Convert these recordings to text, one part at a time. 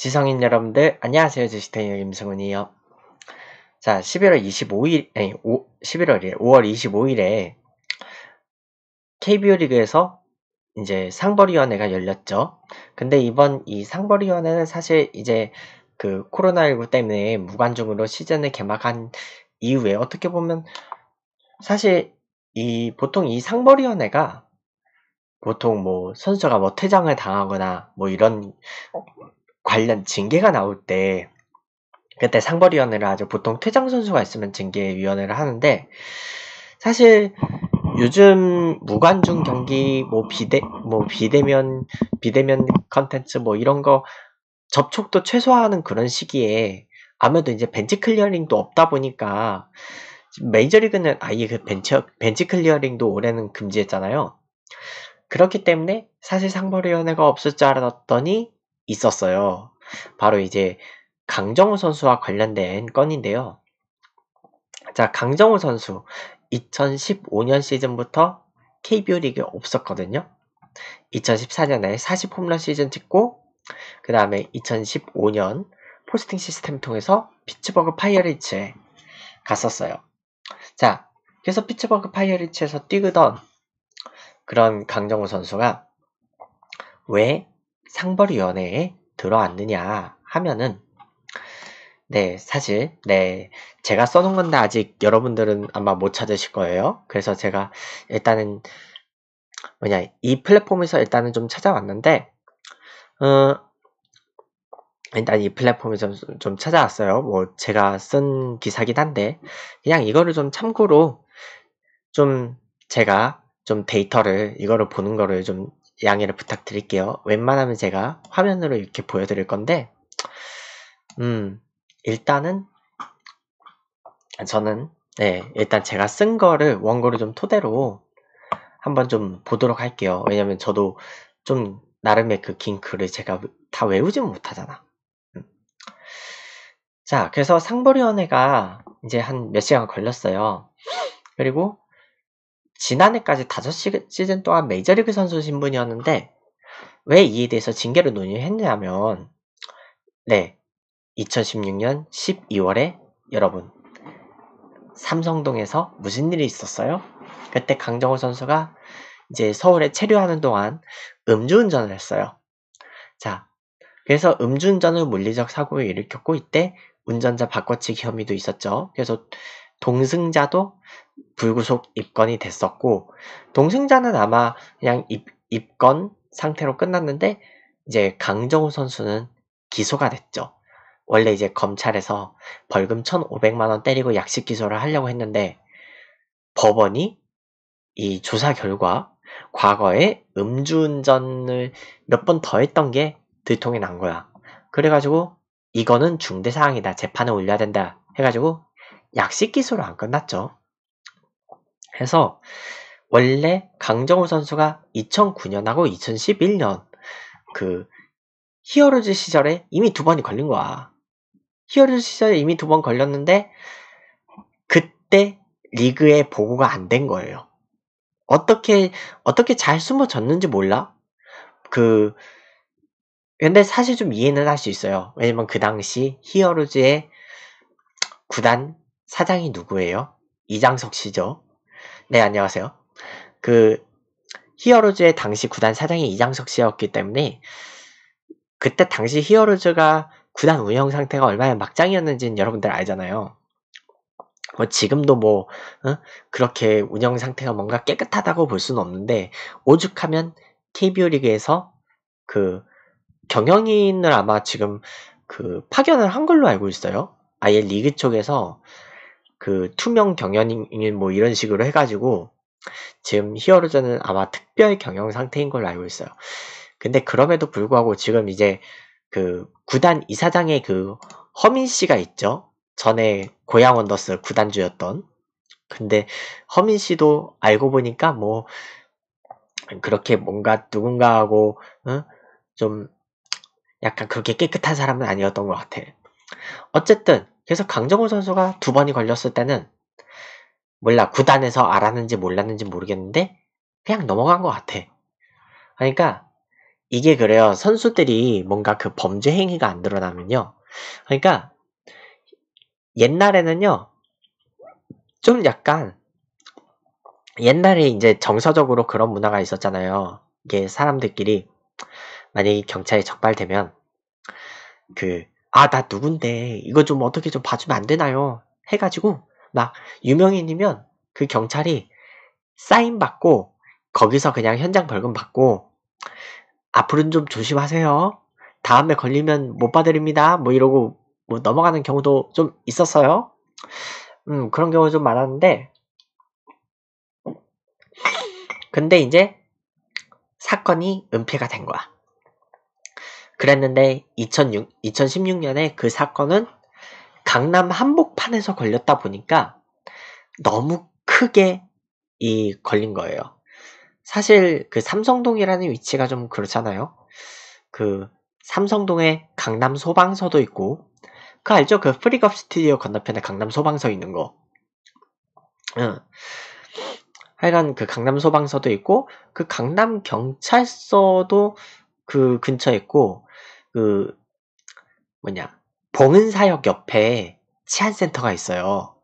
지성인 여러분들 안녕하세요 주식타이너 김승훈이요자 11월 25일 아니 5, 11월이에요 5월 25일에 KBO 리그에서 이제 상벌위원회가 열렸죠 근데 이번 이 상벌위원회는 사실 이제 그 코로나19 때문에 무관중으로 시즌을 개막한 이후에 어떻게 보면 사실 이 보통 이 상벌위원회가 보통 뭐 선수가 뭐 퇴장을 당하거나 뭐 이런 관련 징계가 나올 때 그때 상벌위원회를 하죠. 보통 퇴장 선수가 있으면 징계위원회를 하는데 사실 요즘 무관중 경기 뭐 비대 뭐 비대면 비대면 컨텐츠 뭐 이런 거 접촉도 최소화하는 그런 시기에 아무래도 이제 벤치 클리어링도 없다 보니까 메이저리그는 아예 그 벤치, 벤치 클리어링도 올해는 금지했잖아요. 그렇기 때문에 사실 상벌위원회가 없을 줄 알았더니 있었어요. 바로 이제 강정호 선수와 관련된 건인데요. 자, 강정호 선수 2015년 시즌부터 KBO 리그에 없었거든요. 2014년에 40홈런 시즌 찍고 그 다음에 2015년 포스팅 시스템 통해서 피츠버그 파이어리츠에 갔었어요. 자, 그래서 피츠버그 파이어리츠에서 뛰던 그런 강정호 선수가 왜 상벌위원회에 들어왔느냐 하면은 네, 사실, 네. 제가 써놓은 건데 아직 여러분들은 아마 못 찾으실 거예요. 그래서 제가 일단은, 뭐냐, 이 플랫폼에서 일단은 좀 찾아왔는데, 어, 일단 이 플랫폼에 좀, 좀 찾아왔어요. 뭐, 제가 쓴 기사긴 한데, 그냥 이거를 좀 참고로, 좀, 제가 좀 데이터를, 이거를 보는 거를 좀 양해를 부탁드릴게요. 웬만하면 제가 화면으로 이렇게 보여드릴 건데 음 일단은 저는 네 일단 제가 쓴 거를 원고를 좀 토대로 한번 좀 보도록 할게요. 왜냐면 저도 좀 나름의 그 긴 글을 제가 다외우지 못하잖아. 음. 자, 그래서 상벌위원회가 이제 한 몇 시간 걸렸어요. 그리고 지난해까지 5시즌 동안 메이저리그 선수 신분이었는데 왜 이에 대해서 징계를 논의했냐면 네 2016년 12월에 여러분 삼성동에서 무슨 일이 있었어요? 그때 강정호 선수가 이제 서울에 체류하는 동안 음주운전을 했어요. 자, 그래서 음주운전은 물리적 사고를 일으켰고 이때 운전자 바꿔치기 혐의도 있었죠. 그래서 동승자도 불구속 입건이 됐었고 동승자는 아마 그냥 입, 입건 상태로 끝났는데 이제 강정우 선수는 기소가 됐죠. 원래 이제 검찰에서 벌금 1,500만원 때리고 약식 기소를 하려고 했는데 법원이 이 조사 결과 과거에 음주운전을 몇 번 더 했던 게 들통이 난 거야. 그래가지고 이거는 중대사항이다. 재판에 올려야 된다. 해가지고 약식 기술로안 끝났죠. 그래서 원래 강정호 선수가 2009년하고 2011년 그 히어로즈 시절에 이미 두 번이 걸린 거야. 히어로즈 시절에 이미 두 번 걸렸는데 그때 리그에 보고가 안 된 거예요. 어떻게 어떻게 잘 숨어졌는지 몰라. 그 근데 사실 좀 이해는 할 수 있어요. 왜냐면 그 당시 히어로즈의 구단 사장이 누구예요? 이장석 씨죠? 네, 안녕하세요. 그 히어로즈의 당시 구단 사장이 이장석 씨였기 때문에 그때 당시 히어로즈가 구단 운영 상태가 얼마나 막장이었는지는 여러분들 알잖아요. 뭐 지금도 뭐 어? 그렇게 운영 상태가 뭔가 깨끗하다고 볼 수는 없는데 오죽하면 KBO 리그에서 그 경영인을 아마 지금 그 파견을 한 걸로 알고 있어요. 아예 리그 쪽에서 그 투명 경연인 뭐 이런 식으로 해가지고 지금 히어로즈는 아마 특별 경영 상태인 걸로 알고 있어요. 근데 그럼에도 불구하고 지금 이제 그 구단 이사장의 그 허민 씨가 있죠. 전에 고양 원더스 구단주였던. 근데 허민 씨도 알고 보니까 뭐 그렇게 뭔가 누군가하고 응? 어? 좀 약간 그렇게 깨끗한 사람은 아니었던 것 같아. 어쨌든 그래서 강정호 선수가 두 번이 걸렸을 때는 몰라 구단에서 알았는지 몰랐는지 모르겠는데 그냥 넘어간 것 같아. 그러니까 이게 그래요. 선수들이 뭔가 그 범죄 행위가 안 드러나면요. 그러니까 옛날에는요. 좀 약간 옛날에 이제 정서적으로 그런 문화가 있었잖아요. 이게 사람들끼리 만약에 경찰에 적발되면 그 아, 나 누군데, 이거 좀 어떻게 좀 봐주면 안 되나요? 해가지고, 막, 유명인이면 그 경찰이 사인 받고, 거기서 그냥 현장 벌금 받고, 앞으로는 좀 조심하세요. 다음에 걸리면 못 받으립니다. 뭐 이러고, 뭐 넘어가는 경우도 좀 있었어요. 음, 그런 경우 좀 많았는데, 근데 이제 사건이 은폐가 된 거야. 그랬는데 2006, 2016년에 그 사건은 강남 한복판에서 걸렸다 보니까 너무 크게 이 걸린 거예요. 사실 그 삼성동이라는 위치가 좀 그렇잖아요. 그 삼성동에 강남 소방서도 있고 그 알죠? 그 프리겁 스튜디오 건너편에 강남 소방서 있는 거. 응. 하여간 그 강남 소방서도 있고 그 강남 경찰서도 그 근처에 있고 그 뭐냐 봉은사역 옆에 치안센터가 있어요.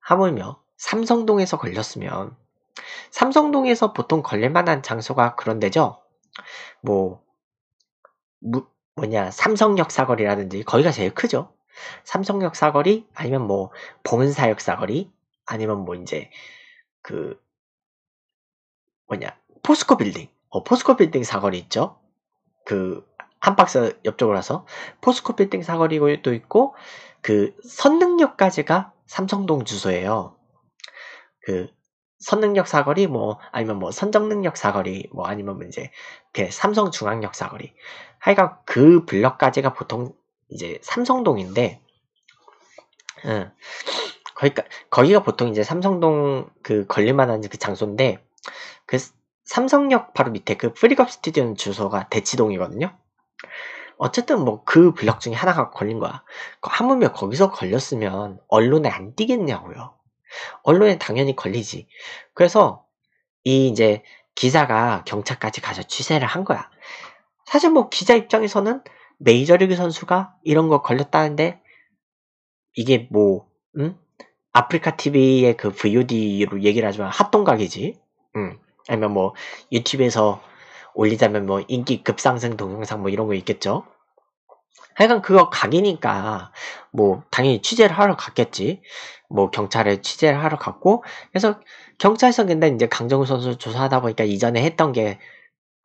하물며 삼성동에서 걸렸으면 삼성동에서 보통 걸릴만한 장소가 그런 데죠. 뭐 무, 뭐냐 삼성역 사거리라든지 거기가 제일 크죠. 삼성역 사거리 아니면 뭐 봉은사역 사거리 아니면 뭐 이제 그 뭐냐 포스코 빌딩 어, 포스코 빌딩 사거리 있죠. 그한 박스 옆쪽으로 와서 포스코 빌딩 사거리도 있고 그 선릉역까지가 삼성동 주소예요. 그 선릉역 사거리 뭐 아니면 뭐 선정릉역 사거리 뭐 아니면 이제 이 삼성중앙역 사거리 하여간 그 블럭까지가 보통 이제 삼성동인데 응. 예. 거기가 거기가 보통 이제 삼성동 그 걸릴만한 그 장소인데 그 삼성역 바로 밑에 그 프리컵 스튜디오 주소가 대치동이거든요. 어쨌든 뭐그 블럭 중에 하나가 걸린 거야. 한물며 거기서 걸렸으면 언론에 안 뛰겠냐고요. 언론에 당연히 걸리지. 그래서 이 이제 기사가 경찰까지 가서 취재를 한 거야. 사실 뭐 기자 입장에서는 메이저리그 선수가 이런 거 걸렸다는데 이게 뭐 음? 아프리카 TV의 그 VOD로 얘기를 하지만 핫동각이지. 음. 아니면 뭐 유튜브에서 올리자면 뭐 인기 급상승 동영상 뭐 이런 거 있겠죠. 하여간 그거 각이니까 뭐 당연히 취재를 하러 갔겠지. 뭐 경찰에 취재를 하러 갔고 그래서 경찰서 근데 이제 강정우 선수 조사하다 보니까 이전에 했던 게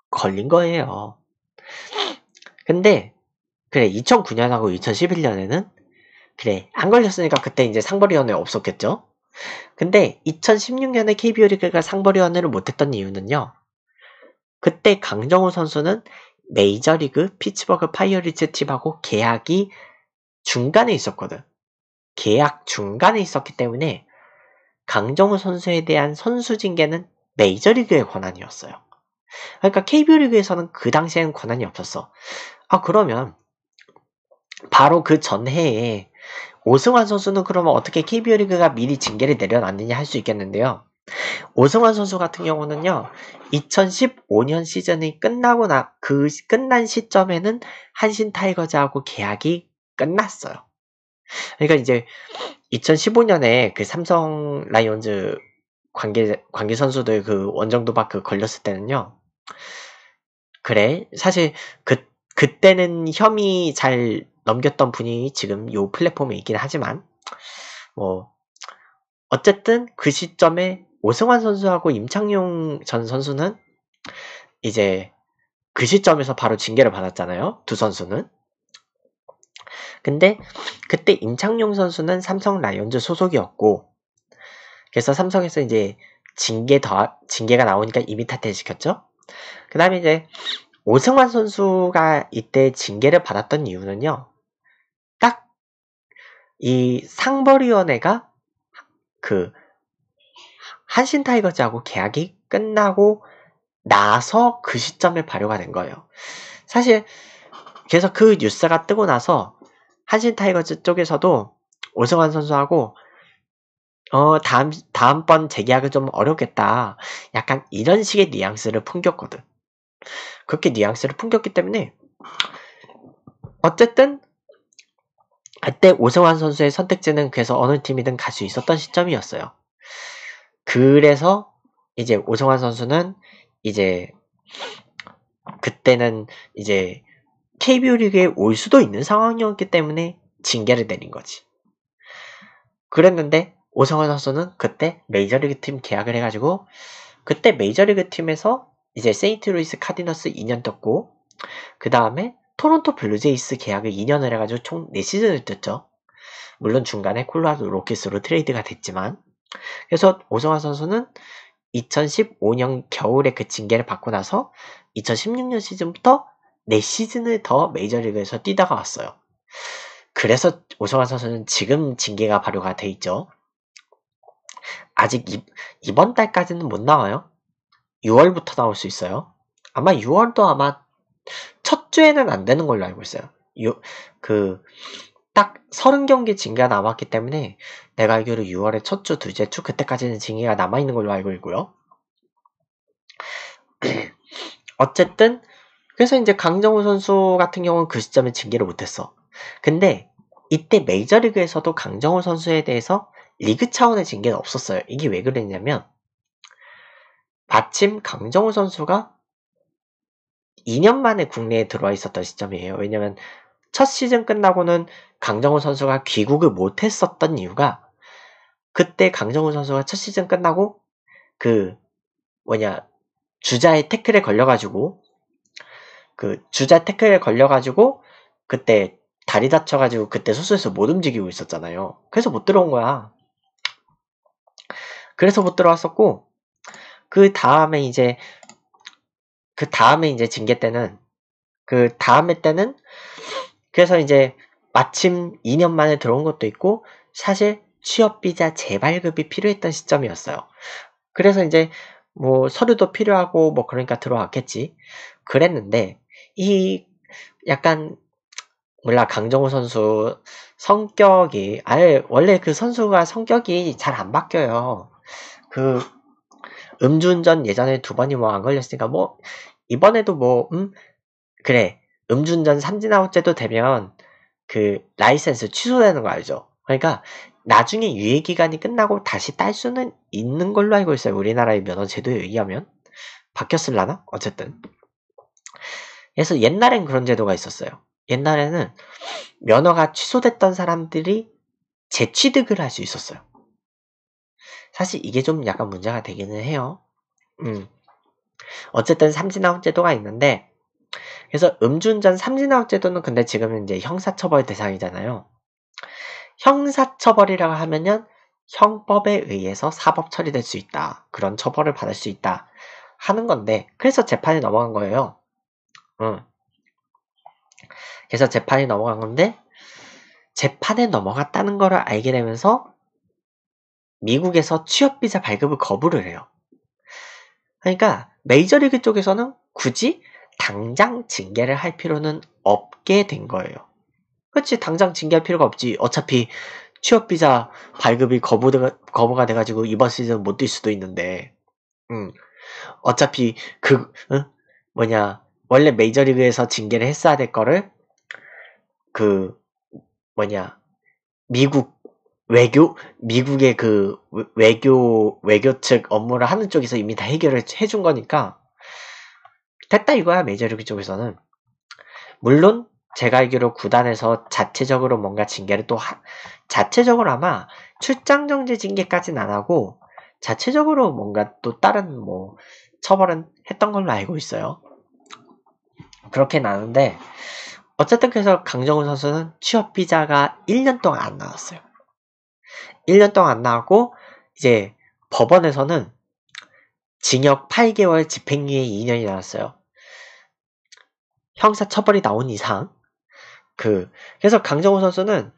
걸린 거예요. 근데 그래 2009년하고 2011년에는 그래 안 걸렸으니까 그때 이제 상벌위원회 없었겠죠. 근데 2016년에 KBO 리그가 상벌위원회를 못했던 이유는요. 그때 강정호 선수는 메이저리그 피츠버그 파이어리즈 팀하고 계약이 중간에 있었거든. 계약 중간에 있었기 때문에 강정호 선수에 대한 선수 징계는 메이저리그의 권한이었어요. 그러니까 KBO 리그에서는 그 당시에는 권한이 없었어. 아, 그러면 바로 그 전해에 오승환 선수는 그러면 어떻게 KBO 리그가 미리 징계를 내려놨느냐 할 수 있겠는데요. 오승환 선수 같은 경우는요, 2015년 시즌이 끝나고 나, 그, 끝난 시점에는 한신 타이거즈하고 계약이 끝났어요. 그러니까 이제 2015년에 그 삼성 라이온즈 관계, 관계 선수들 그 원정도 박크 그 걸렸을 때는요, 그래, 사실 그, 그때는 혐의 잘 넘겼던 분이 지금 요 플랫폼에 있긴 하지만, 뭐, 어쨌든 그 시점에 오승환 선수하고 임창용 전 선수는 이제 그 시점에서 바로 징계를 받았잖아요. 두 선수는. 근데 그때 임창용 선수는 삼성 라이온즈 소속이었고 그래서 삼성에서 이제 징계 더 징계가 나오니까 이미 탈퇴시켰죠. 그다음에 이제 오승환 선수가 이때 징계를 받았던 이유는요. 딱 이 상벌위원회가 그 한신 타이거즈하고 계약이 끝나고 나서 그 시점에 발효가 된 거예요. 사실 그래서 그 뉴스가 뜨고 나서 한신 타이거즈 쪽에서도 오승환 선수하고 어 다음 다음번 재계약은 좀 어렵겠다. 약간 이런 식의 뉘앙스를 풍겼거든. 그렇게 뉘앙스를 풍겼기 때문에 어쨌든 그때 오승환 선수의 선택지는 그래서 어느 팀이든 갈 수 있었던 시점이었어요. 그래서 이제 오성환 선수는 이제 그때는 이제 KBO 리그에 올 수도 있는 상황이었기 때문에 징계를 내린 거지. 그랬는데 오성환 선수는 그때 메이저리그 팀 계약을 해가지고 그때 메이저리그 팀에서 이제 세인트루이스 카디너스 2년 떴고 그 다음에 토론토 블루제이스 계약을 2년을 해가지고 총 4시즌을 떴죠. 물론 중간에 콜로라도 로켓으로 트레이드가 됐지만 그래서 오성환 선수는 2015년 겨울에 그 징계를 받고 나서 2016년 시즌부터 4시즌을 더 메이저리그에서 뛰다가 왔어요. 그래서 오성환 선수는 지금 징계가 발효가 돼 있죠. 아직 이, 이번 달까지는 못 나와요. 6월부터 나올 수 있어요. 아마 6월도 아마 첫 주에는 안 되는 걸로 알고 있어요. 요, 그딱 30경기 징계가 남았기 때문에 내가 알기로 6월의 첫 주, 둘째 주 그때까지는 징계가 남아있는 걸로 알고 있고요. 어쨌든 그래서 이제 강정호 선수 같은 경우는 그 시점에 징계를 못했어. 근데 이때 메이저리그에서도 강정호 선수에 대해서 리그 차원의 징계는 없었어요. 이게 왜 그랬냐면 마침 강정호 선수가 2년 만에 국내에 들어와 있었던 시점이에요. 왜냐면 첫 시즌 끝나고는 강정훈 선수가 귀국을 못했었던 이유가 그때 강정훈 선수가 첫 시즌 끝나고 그 뭐냐 주자의 태클에 걸려가지고 그 주자 태클에 걸려가지고 그때 다리 다쳐가지고 그때 수술해서 못 움직이고 있었잖아요. 그래서 못 들어온 거야. 그래서 못 들어왔었고 그 다음에 이제 그 다음에 이제 징계 때는 그 다음에 때는 그래서 이제 마침 2년 만에 들어온 것도 있고 사실 취업비자 재발급이 필요했던 시점이었어요. 그래서 이제 뭐 서류도 필요하고 뭐 그러니까 들어왔겠지. 그랬는데 이 약간 몰라 강정호 선수 성격이 아예 원래 그 선수가 성격이 잘 안 바뀌어요. 그 음주운전 예전에 두 번이 뭐 안 걸렸으니까 뭐 이번에도 뭐 음 그래 음주운전 3진아웃제도 되면 그 라이센스 취소되는 거 알죠? 그러니까 나중에 유예기간이 끝나고 다시 딸 수는 있는 걸로 알고 있어요. 우리나라의 면허제도에 의하면. 바뀌었을라나? 어쨌든. 그래서 옛날엔 그런 제도가 있었어요. 옛날에는 면허가 취소됐던 사람들이 재취득을 할 수 있었어요. 사실 이게 좀 약간 문제가 되기는 해요. 음. 어쨌든 삼진아웃 제도가 있는데 그래서 음주운전 삼진아웃 제도는 근데 지금은 이제 형사처벌 대상이잖아요. 형사처벌이라고 하면은 형법에 의해서 사법 처리될 수 있다. 그런 처벌을 받을 수 있다. 하는 건데, 그래서 재판이 넘어간 거예요. 응. 그래서 재판이 넘어간 건데, 재판에 넘어갔다는 거를 알게 되면서 미국에서 취업비자 발급을 거부를 해요. 그러니까 메이저리그 쪽에서는 굳이 당장 징계를 할 필요는 없게 된 거예요. 그렇지 당장 징계할 필요가 없지. 어차피 취업비자 발급이 거부가, 거부가 돼가지고 이번 시즌 못 뛸 수도 있는데, 음, 어차피 그, 응? 뭐냐, 원래 메이저리그에서 징계를 했어야 될 거를, 그, 뭐냐, 미국 외교, 미국의 그 외교, 외교 측 업무를 하는 쪽에서 이미 다 해결을 해준 거니까, 됐다 이거야 메이저리그 쪽에서는. 물론 제가 알기로 구단에서 자체적으로 뭔가 징계를 또 하, 자체적으로 아마 출장 정지 징계까지는 안 하고 자체적으로 뭔가 또 다른 뭐 처벌은 했던 걸로 알고 있어요. 그렇게 나는데 어쨌든 그래서 강정훈 선수는 취업 비자가 1년 동안 안 나왔어요. 1년 동안 안 나왔고 이제 법원에서는 징역 8개월 집행유예 2년이 나왔어요. 형사 처벌이 나온 이상 그 그래서 강정호 선수는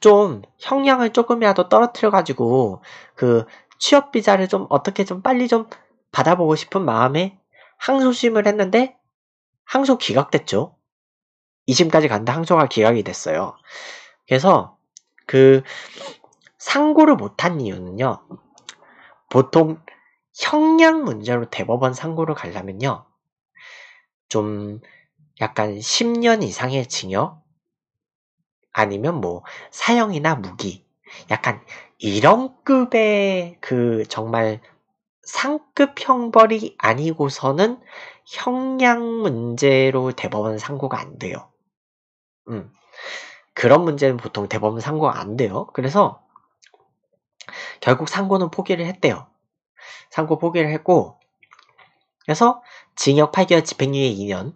좀 형량을 조금이라도 떨어뜨려 가지고 그 취업 비자를 좀 어떻게 좀 빨리 좀 받아보고 싶은 마음에 항소심을 했는데 항소 기각됐죠. 2심까지 간다 항소가 기각이 됐어요. 그래서 그 상고를 못한 이유는요. 보통 형량 문제로 대법원 상고를 가려면요. 좀 약간 10년 이상의 징역 아니면 뭐 사형이나 무기 약간 이런 급의 그 정말 상급 형벌이 아니고서는 형량 문제로 대법원 상고가 안 돼요. 음. 그런 문제는 보통 대법원 상고가 안 돼요. 그래서 결국 상고는 포기를 했대요. 상고 포기를 했고 그래서 징역 8개월 집행유예 2년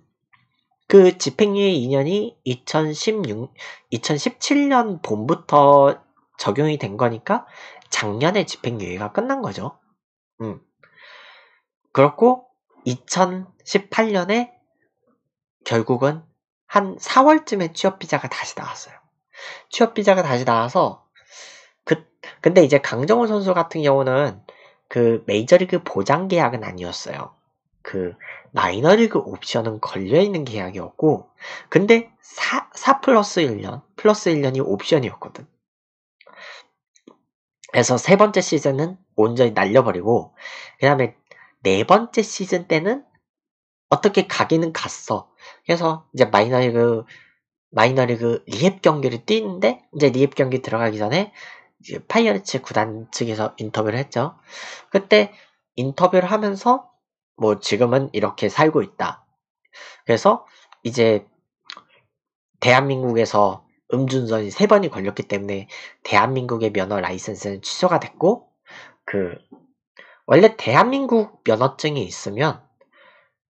그 집행유예 2년이 2016, 2017년 봄부터 적용이 된 거니까 작년에 집행유예가 끝난 거죠. 음. 그렇고 2018년에 결국은 한 4월쯤에 취업비자가 다시 나왔어요. 취업비자가 다시 나와서 그 근데 이제 강정호 선수 같은 경우는 그 메이저리그 보장 계약은 아니었어요. 그 마이너리그 옵션은 걸려있는 계약이었고 근데 4, 플러스 1년 플러스 1년이 옵션이었거든 그래서 세 번째 시즌은 온전히 날려버리고 그 다음에 네 번째 시즌 때는 어떻게 가기는 갔어 그래서 이제 마이너리그 마이너리그 리앱 경기를 뛰는데 이제 리앱 경기 들어가기 전에 파이어리츠 구단 측에서 인터뷰를 했죠 그때 인터뷰를 하면서 뭐 지금은 이렇게 살고 있다. 그래서 이제 대한민국에서 음주운전이 세 번이 걸렸기 때문에 대한민국의 면허 라이센스는 취소가 됐고 그 원래 대한민국 면허증이 있으면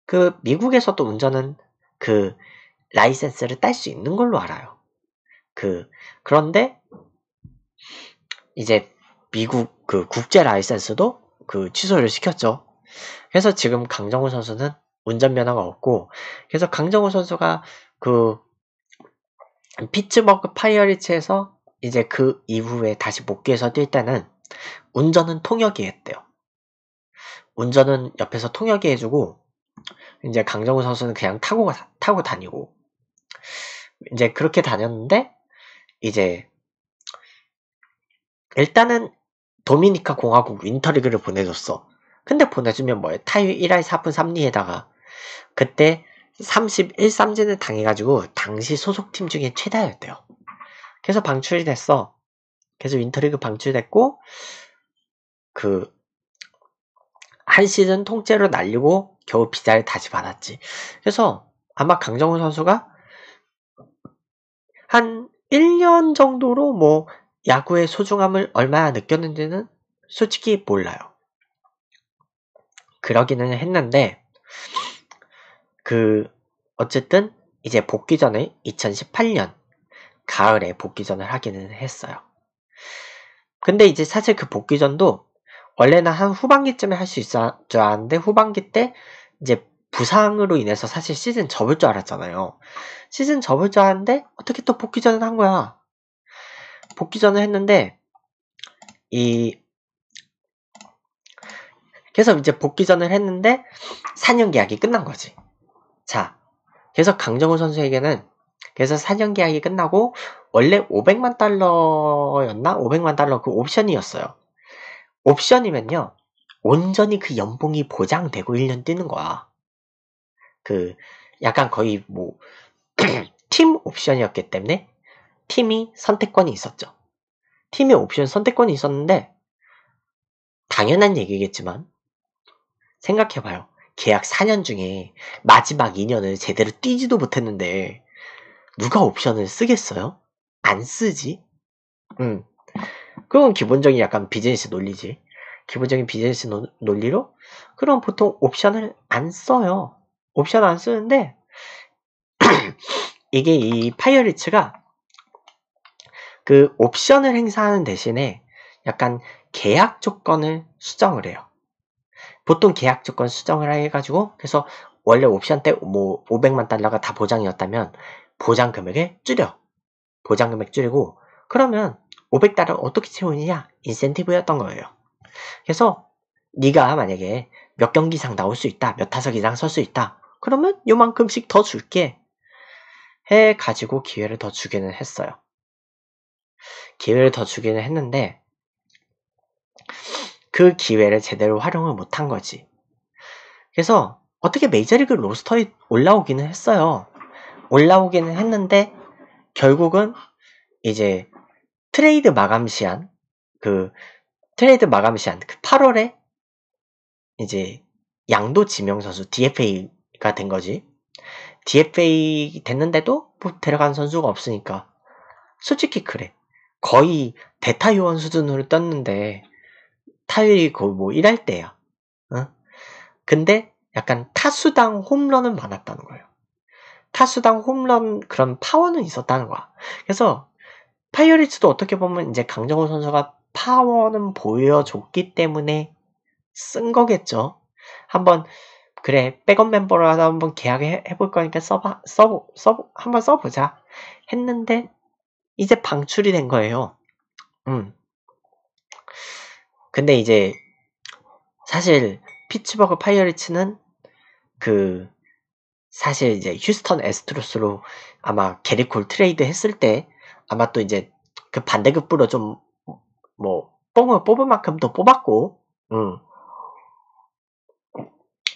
그 미국에서도 운전은 그 라이센스를 딸 수 있는 걸로 알아요. 그 그런데 이제 미국 그 국제 라이센스도 그 취소를 시켰죠. 그래서 지금 강정호 선수는 운전면허가 없고 그래서 강정호 선수가 그 피츠버그 파이어리츠에서 이제 그 이후에 다시 복귀해서 뛸 때는 운전은 통역이 했대요. 운전은 옆에서 통역이 해주고 이제 강정호 선수는 그냥 타고 타고 다니고 이제 그렇게 다녔는데 이제 일단은 도미니카 공화국 윈터리그를 보내줬어. 근데 보내주면 뭐예요? 타율 1할 4푼 3리에다가 그때 3 1 3진을 당해가지고 당시 소속팀 중에 최다였대요. 그래서 방출이 됐어. 그래서 윈터리그 방출됐고 그 한 시즌 통째로 날리고 겨우 비자를 다시 받았지. 그래서 아마 강정훈 선수가 한 1년 정도로 뭐 야구의 소중함을 얼마나 느꼈는지는 솔직히 몰라요. 그러기는 했는데 그 어쨌든 이제 복귀전에 2018년 가을에 복귀전을 하기는 했어요. 근데 이제 사실 그 복귀전도 원래는 한 후반기쯤에 할 수 있을 줄 알았는데 후반기 때 이제 부상으로 인해서 사실 시즌 접을 줄 알았잖아요. 시즌 접을 줄 알았는데 어떻게 또 복귀전을 한 거야. 복귀전을 했는데 이 그래서 이제 복귀전을 했는데 4년 계약이 끝난 거지. 자, 그래서 강정호 선수에게는 그래서 4년 계약이 끝나고 원래 500만 달러였나? 500만 달러 그 옵션이었어요. 옵션이면요. 온전히 그 연봉이 보장되고 1년 뛰는 거야. 그 약간 거의 뭐 팀 옵션이었기 때문에 팀이 선택권이 있었죠. 팀의 옵션 선택권이 있었는데 당연한 얘기겠지만 생각해봐요. 계약 4년 중에 마지막 2년을 제대로 뛰지도 못했는데 누가 옵션을 쓰겠어요? 안 쓰지? 음. 그건 기본적인 약간 비즈니스 논리지. 기본적인 비즈니스 노, 논리로 그럼 보통 옵션을 안 써요. 옵션 안 쓰는데 이게 이 파이어리츠가 그 옵션을 행사하는 대신에 약간 계약 조건을 수정을 해요. 보통 계약 조건 수정을 해가지고 그래서 원래 옵션 때뭐 500만 달러가 다 보장이었다면 보장 금액을 줄여 보장 금액 줄이고 그러면 500달러 어떻게 채우느냐 인센티브였던 거예요. 그래서 네가 만약에 몇 경기 이상 나올 수 있다 몇 타석 이상 설 수 있다 그러면 요만큼씩 더 줄게 해가지고 기회를 더 주기는 했어요. 기회를 더 주기는 했는데 그 기회를 제대로 활용을 못한 거지. 그래서 어떻게 메이저리그 로스터에 올라오기는 했어요. 올라오기는 했는데 결국은 이제 트레이드 마감 시한 그 트레이드 마감 시한 그 8월에 이제 양도 지명 선수 DFA가 된 거지. DFA 됐는데도 뭐 데려간 선수가 없으니까 솔직히 그래. 거의 대타 요원 수준으로 떴는데 타율이 거의 뭐 1할 때예요. 어? 근데 약간 타수당 홈런은 많았다는 거예요. 타수당 홈런 그런 파워는 있었다는 거야. 그래서 파이어리츠도 어떻게 보면 이제 강정호 선수가 파워는 보여줬기 때문에 쓴 거겠죠. 한번 그래 백업 멤버로 하다 한번 계약해볼 을 거니까 써봐 써보 한번 써보자 했는데 이제 방출이 된 거예요. 음 근데 이제 사실 피츠버그 파이어리츠는 그 사실 이제 휴스턴 에스트로스로 아마 게리콜 트레이드 했을 때 아마 또 이제 그 반대급부로 좀뭐 뽕을 뽑을 만큼 또 뽑았고 음.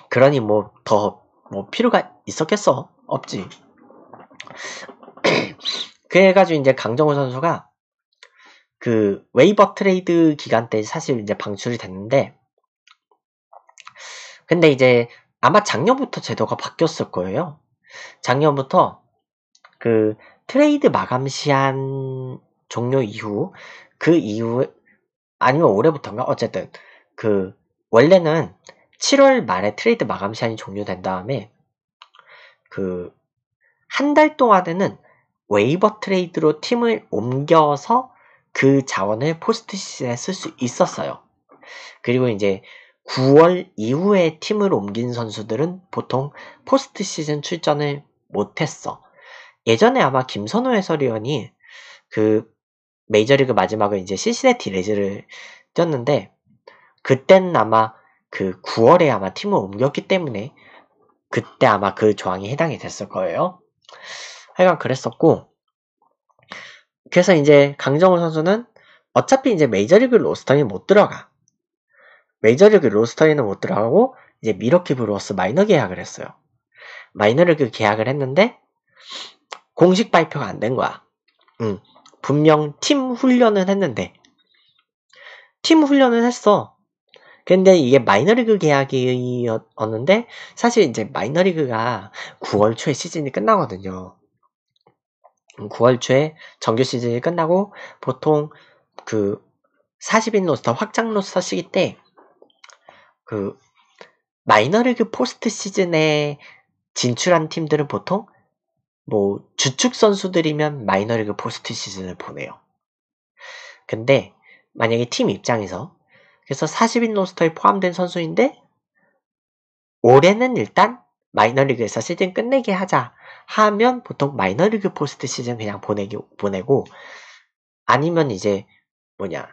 그러니 뭐 더뭐 뭐 필요가 있었겠어 없지 그래가지고 이제 강정호 선수가 그 웨이버 트레이드 기간 때 사실 이제 방출이 됐는데 근데 이제 아마 작년부터 제도가 바뀌었을 거예요. 작년부터 그 트레이드 마감 시한 종료 이후 그 이후 에 아니면 올해부터인가 어쨌든 그 원래는 7월 말에 트레이드 마감 시한이 종료된 다음에 그 한 달 동안에는 웨이버 트레이드로 팀을 옮겨서 그 자원을 포스트시즌에 쓸 수 있었어요. 그리고 이제 9월 이후에 팀을 옮긴 선수들은 보통 포스트 시즌 출전을 못했어. 예전에 아마 김선호 해설위원이 그 메이저리그 마지막을 이제 시시네티 레즈를 뛰었는데 그땐 아마 그 9월에 아마 팀을 옮겼기 때문에 그때 아마 그 조항이 해당이 됐을 거예요. 하여간 그랬었고 그래서 이제 강정호 선수는 어차피 이제 메이저리그 로스터에 못 들어가. 메이저리그 로스터에는 못 들어가고 이제 미러키 브루어스 마이너 계약을 했어요. 마이너리그 계약을 했는데 공식 발표가 안 된 거야. 음, 분명 팀 훈련은 했는데 팀 훈련은 했어. 근데 이게 마이너리그 계약이었는데 사실 이제 마이너리그가 9월 초에 시즌이 끝나거든요. 9월 초에 정규 시즌이 끝나고 보통 그 40인 로스터 확장 로스터 시기 때 그 마이너리그 포스트 시즌에 진출한 팀들은 보통 뭐 주축 선수들이면 마이너리그 포스트 시즌을 보내요. 근데 만약에 팀 입장에서 그래서 40인 로스터에 포함된 선수인데 올해는 일단 마이너리그에서 시즌 끝내게 하자 하면 보통 마이너리그 포스트 시즌 그냥 보내기, 보내고 아니면 이제 뭐냐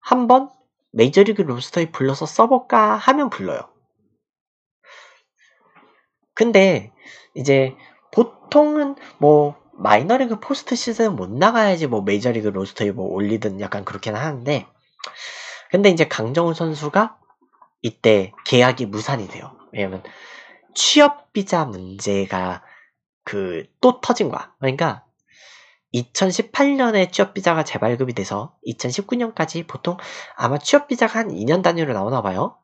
한번 메이저리그 로스터에 불러서 써볼까 하면 불러요. 근데 이제 보통은 뭐 마이너리그 포스트 시즌 못 나가야지 뭐 메이저리그 로스터에 뭐 올리든 약간 그렇긴 하는데 근데 이제 강정훈 선수가 이때 계약이 무산이 돼요. 왜냐면 취업 비자 문제가 그 또 터진 거야. 그러니까 2018년에 취업 비자가 재발급이 돼서 2019년까지 보통 아마 취업 비자가 한 2년 단위로 나오나 봐요.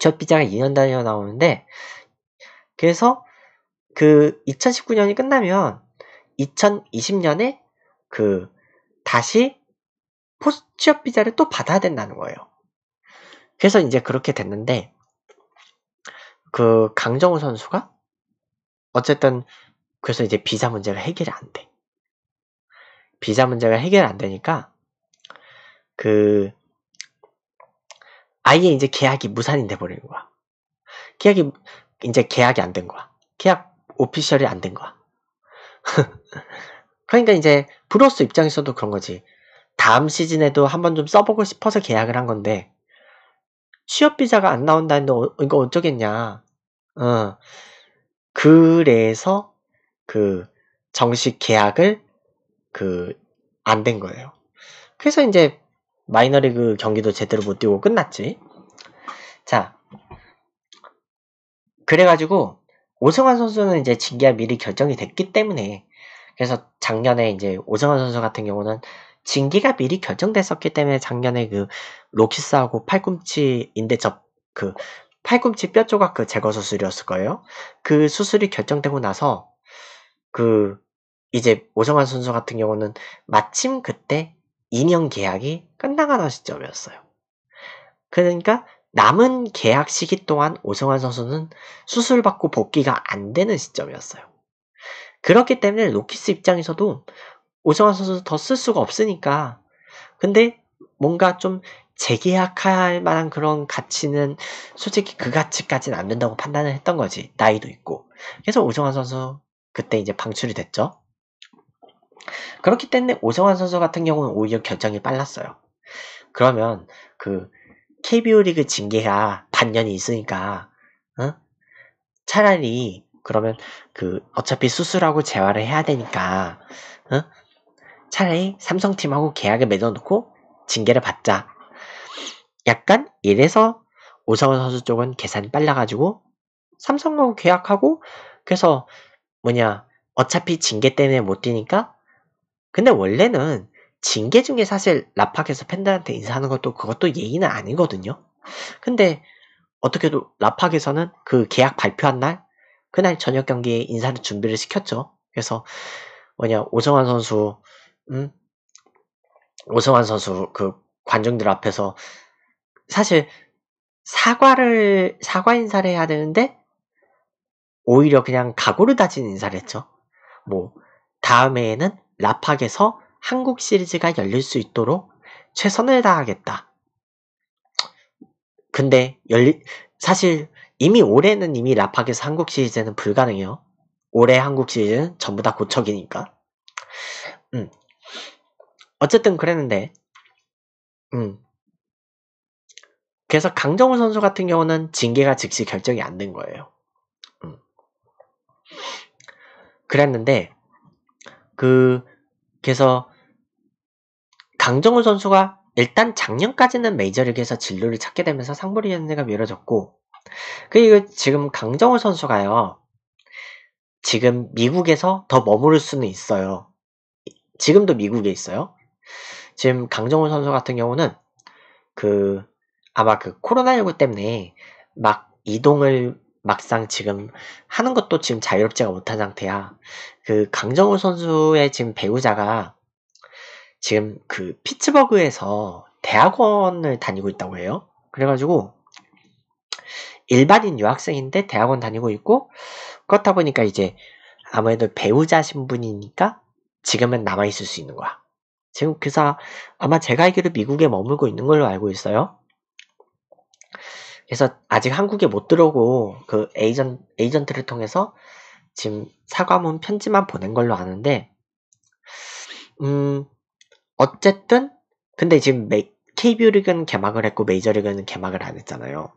취업 비자가 2년 단위로 나오는데 그래서 그 2019년이 끝나면 2020년에 그 다시 포스 취업 비자를 또 받아야 된다는 거예요. 그래서 이제 그렇게 됐는데 그 강정호 선수가 어쨌든 그래서 이제 비자 문제가 해결이 안 돼. 비자 문제가 해결 안 되니까 그 아예 이제 계약이 무산이 돼버린 거야. 계약이 이제 계약이 안 된 거야. 계약 오피셜이 안 된 거야. 그러니까 이제 브로스 입장에서도 그런 거지. 다음 시즌에도 한번 좀 써보고 싶어서 계약을 한 건데 취업 비자가 안 나온다는데 어, 이거 어쩌겠냐. 어. 그래서 그 정식 계약을 그 안 된 거예요. 그래서 이제 마이너리그 경기도 제대로 못 뛰고 끝났지. 자. 그래가지고 오승환 선수는 이제 징계가 미리 결정이 됐기 때문에 그래서 작년에 이제 오승환 선수 같은 경우는 징계가 미리 결정됐었기 때문에 작년에 그 로키스하고 팔꿈치 인대접 그 팔꿈치 뼈 조각 그 제거 수술이었을 거예요. 그 수술이 결정되고 나서 그 이제 오정환 선수 같은 경우는 마침 그때 2년 계약이 끝나가던 시점이었어요. 그러니까 남은 계약 시기 동안 오성환 선수는 수술받고 복귀가 안 되는 시점이었어요. 그렇기 때문에 로키스 입장에서도 오성환 선수 더 쓸 수가 없으니까 근데 뭔가 좀 재계약할 만한 그런 가치는 솔직히 그 가치까지는 안 된다고 판단을 했던 거지. 나이도 있고. 그래서 오정환 선수 그때 이제 방출이 됐죠. 그렇기 때문에 오정환 선수 같은 경우는 오히려 결정이 빨랐어요. 그러면 그 KBO 리그 징계가 반년이 있으니까 응? 어? 차라리 그러면 그 어차피 수술하고 재활을 해야 되니까 응? 어? 차라리 삼성팀하고 계약을 맺어놓고 징계를 받자 약간 이래서 오성훈 선수 쪽은 계산이 빨라가지고 삼성하고 계약하고 그래서 뭐냐 어차피 징계 때문에 못 뛰니까 근데 원래는 징계 중에 사실 라팍에서 팬들한테 인사하는 것도 그것도 예의는 아니거든요. 근데 어떻게도 라팍에서는 그 계약 발표한 날 그날 저녁 경기에 인사를 준비를 시켰죠. 그래서 뭐냐 오성환 선수 음 오성환 선수 그 관중들 앞에서 사실 사과를 사과 인사를 해야 되는데 오히려 그냥 각오를 다진 인사를 했죠. 뭐 다음해에는 라팍에서 한국 시리즈가 열릴 수 있도록 최선을 다하겠다. 근데 열리 사실 이미 올해는 이미 라팍에서 한국 시리즈는 불가능해요. 올해 한국 시리즈는 전부 다 고척이니까. 음. 어쨌든 그랬는데, 음. 그래서 강정호 선수 같은 경우는 징계가 즉시 결정이 안 된 거예요. 음. 그랬는데 그 그래서 강정호 선수가 일단 작년까지는 메이저리그에서 진로를 찾게 되면서 상부리 연대가 미뤄졌고 그리고 지금 강정호 선수가요 지금 미국에서 더 머무를 수는 있어요. 지금도 미국에 있어요. 지금 강정호 선수 같은 경우는 그 아마 그 코로나19 때문에 막 이동을 막상 지금 하는 것도 지금 자유롭지가 못한 상태야. 그강정우 선수의 지금 배우자가 지금 그 피츠버그에서 대학원을 다니고 있다고 해요. 그래가지고 일반인 유학생인데 대학원 다니고 있고 그렇다 보니까 이제 아무래도 배우자 신분이니까 지금은 남아있을 수 있는 거야. 지금 그사 아마 제가 알기로 미국에 머물고 있는 걸로 알고 있어요. 그래서 아직 한국에 못 들어오고 그 에이전, 에이전트를 통해서 지금 사과문 편지만 보낸 걸로 아는데, 음, 어쨌든, 근데 지금 메, KBO 리그는 개막을 했고 메이저 리그는 개막을 안 했잖아요.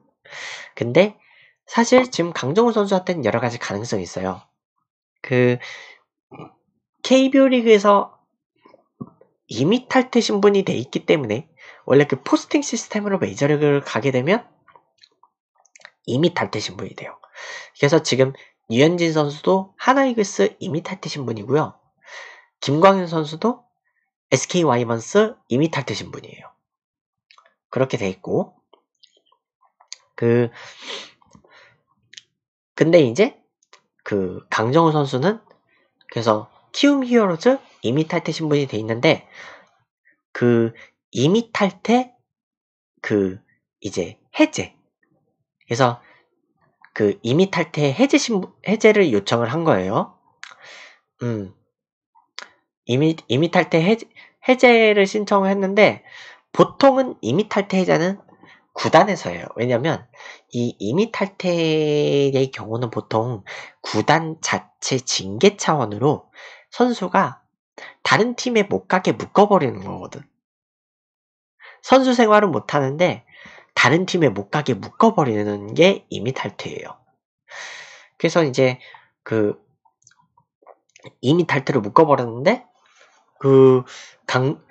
근데 사실 지금 강정호 선수한테는 여러 가지 가능성이 있어요. 그, KBO 리그에서 이미 탈퇴 신분이 돼 있기 때문에 원래 그 포스팅 시스템으로 메이저리그를 가게 되면 이미 탈퇴 신분이 돼요. 그래서 지금 유현진 선수도 하나이글스 이미 탈퇴 신분이고요. 김광현 선수도 SK 와이번스 이미 탈퇴 신분이에요. 그렇게 돼 있고 그 근데 이제 그 강정우 선수는 그래서 키움 히어로즈 이미 탈퇴 신분이 돼 있는데 그 이미 탈퇴 그 이제 해제 그래서 그 이미 탈퇴 해제 신 해제를 요청을 한 거예요. 음. 이미 이미 탈퇴 해제, 해제를 신청했는데 보통은 이미 탈퇴 해제는 구단에서예요. 왜냐면 이 이미 탈퇴의 경우는 보통 구단 자체 징계 차원으로 선수가 다른 팀에 못 가게 묶어버리는 거거든. 선수 생활은 못 하는데 다른 팀에 못 가게 묶어버리는 게 이미 탈퇴예요. 그래서 이제 그 임의 탈퇴를 묶어버렸는데 그 강,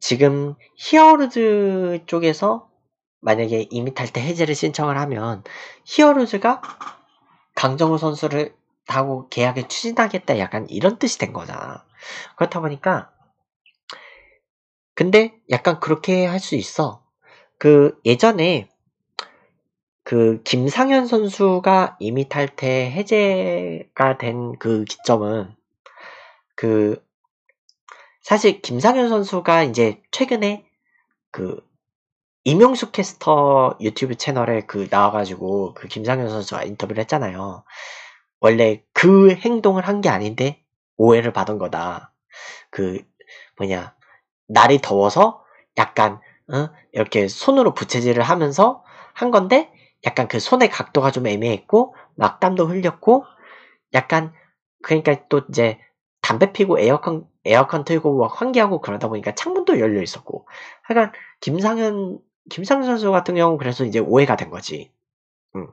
지금 히어로즈 쪽에서 만약에 이미 탈퇴 해제를 신청을 하면 히어로즈가 강정호 선수를 하고 계약에 추진하겠다 약간 이런 뜻이 된 거잖아. 그렇다 보니까 근데 약간 그렇게 할 수 있어. 그 예전에 그 김상현 선수가 이미 탈퇴 해제가 된 그 기점은 그 사실 김상현 선수가 이제 최근에 그임용숙 캐스터 유튜브 채널에 그 나와가지고 그 김상현 선수가 인터뷰를 했잖아요. 원래 그 행동을 한 게 아닌데 오해를 받은 거다. 그 뭐냐 날이 더워서 약간 이렇게 손으로 부채질을 하면서 한 건데 약간 그 손의 각도가 좀 애매했고 막 땀도 흘렸고 약간 그러니까 또 이제 담배 피고 에어컨 에어컨 틀고 환기하고 그러다 보니까 창문도 열려 있었고 하여간 김상현 김상현 선수 같은 경우 그래서 이제 오해가 된 거지. 음.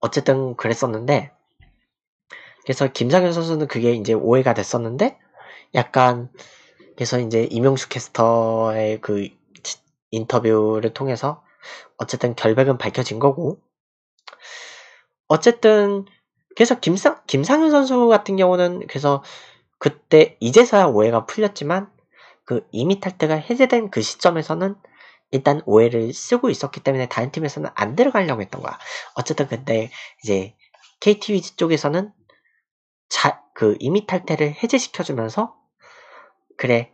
어쨌든 그랬었는데 그래서 김상현 선수는 그게 이제 오해가 됐었는데 약간 그래서 이제 이명수 캐스터의 그 인터뷰를 통해서 어쨌든 결백은 밝혀진 거고 어쨌든 그래서 김상 김상현 선수 같은 경우는 그래서 그때 이제서야 오해가 풀렸지만 그 이미 탈퇴가 해제된 그 시점에서는 일단 오해를 쓰고 있었기 때문에 다른 팀에서는 안 들어가려고 했던 거야. 어쨌든 근데 이제 KT 위즈 쪽에서는 자, 그 이미 탈퇴를 해제시켜주면서 그래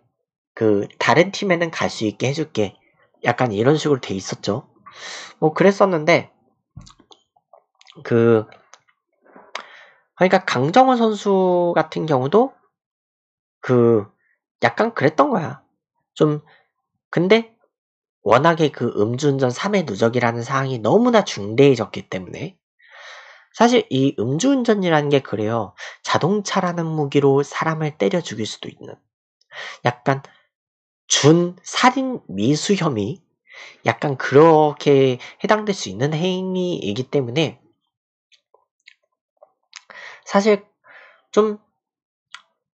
그 다른 팀에는 갈 수 있게 해줄게 약간 이런 식으로 돼 있었죠 뭐 그랬었는데 그 그러니까 강정호 선수 같은 경우도 그 약간 그랬던 거야 좀 근데 워낙에 그 음주운전 3회 누적이라는 사항이 너무나 중대해졌기 때문에 사실 이 음주운전이라는 게 그래요. 자동차라는 무기로 사람을 때려 죽일 수도 있는. 약간 준 살인 미수 혐의 약간 그렇게 해당될 수 있는 행위이기 때문에 사실 좀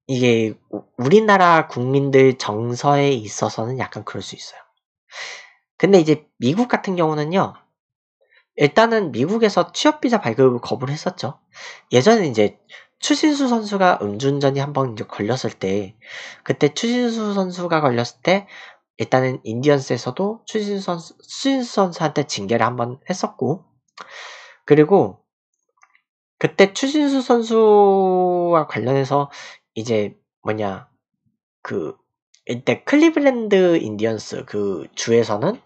이게 우리나라 국민들 정서에 있어서는 약간 그럴 수 있어요. 근데 이제 미국 같은 경우는요. 일단은 미국에서 취업비자 발급을 거부를 했었죠. 예전에 이제 추신수 선수가 음주운전이 한 번 걸렸을 때 그때 추신수 선수가 걸렸을 때 일단은 인디언스에서도 추신수 선수, 추신수 선수한테 징계를 한 번 했었고 그리고 그때 추신수 선수와 관련해서 이제 뭐냐 그 이때 클리블랜드 인디언스 그 주에서는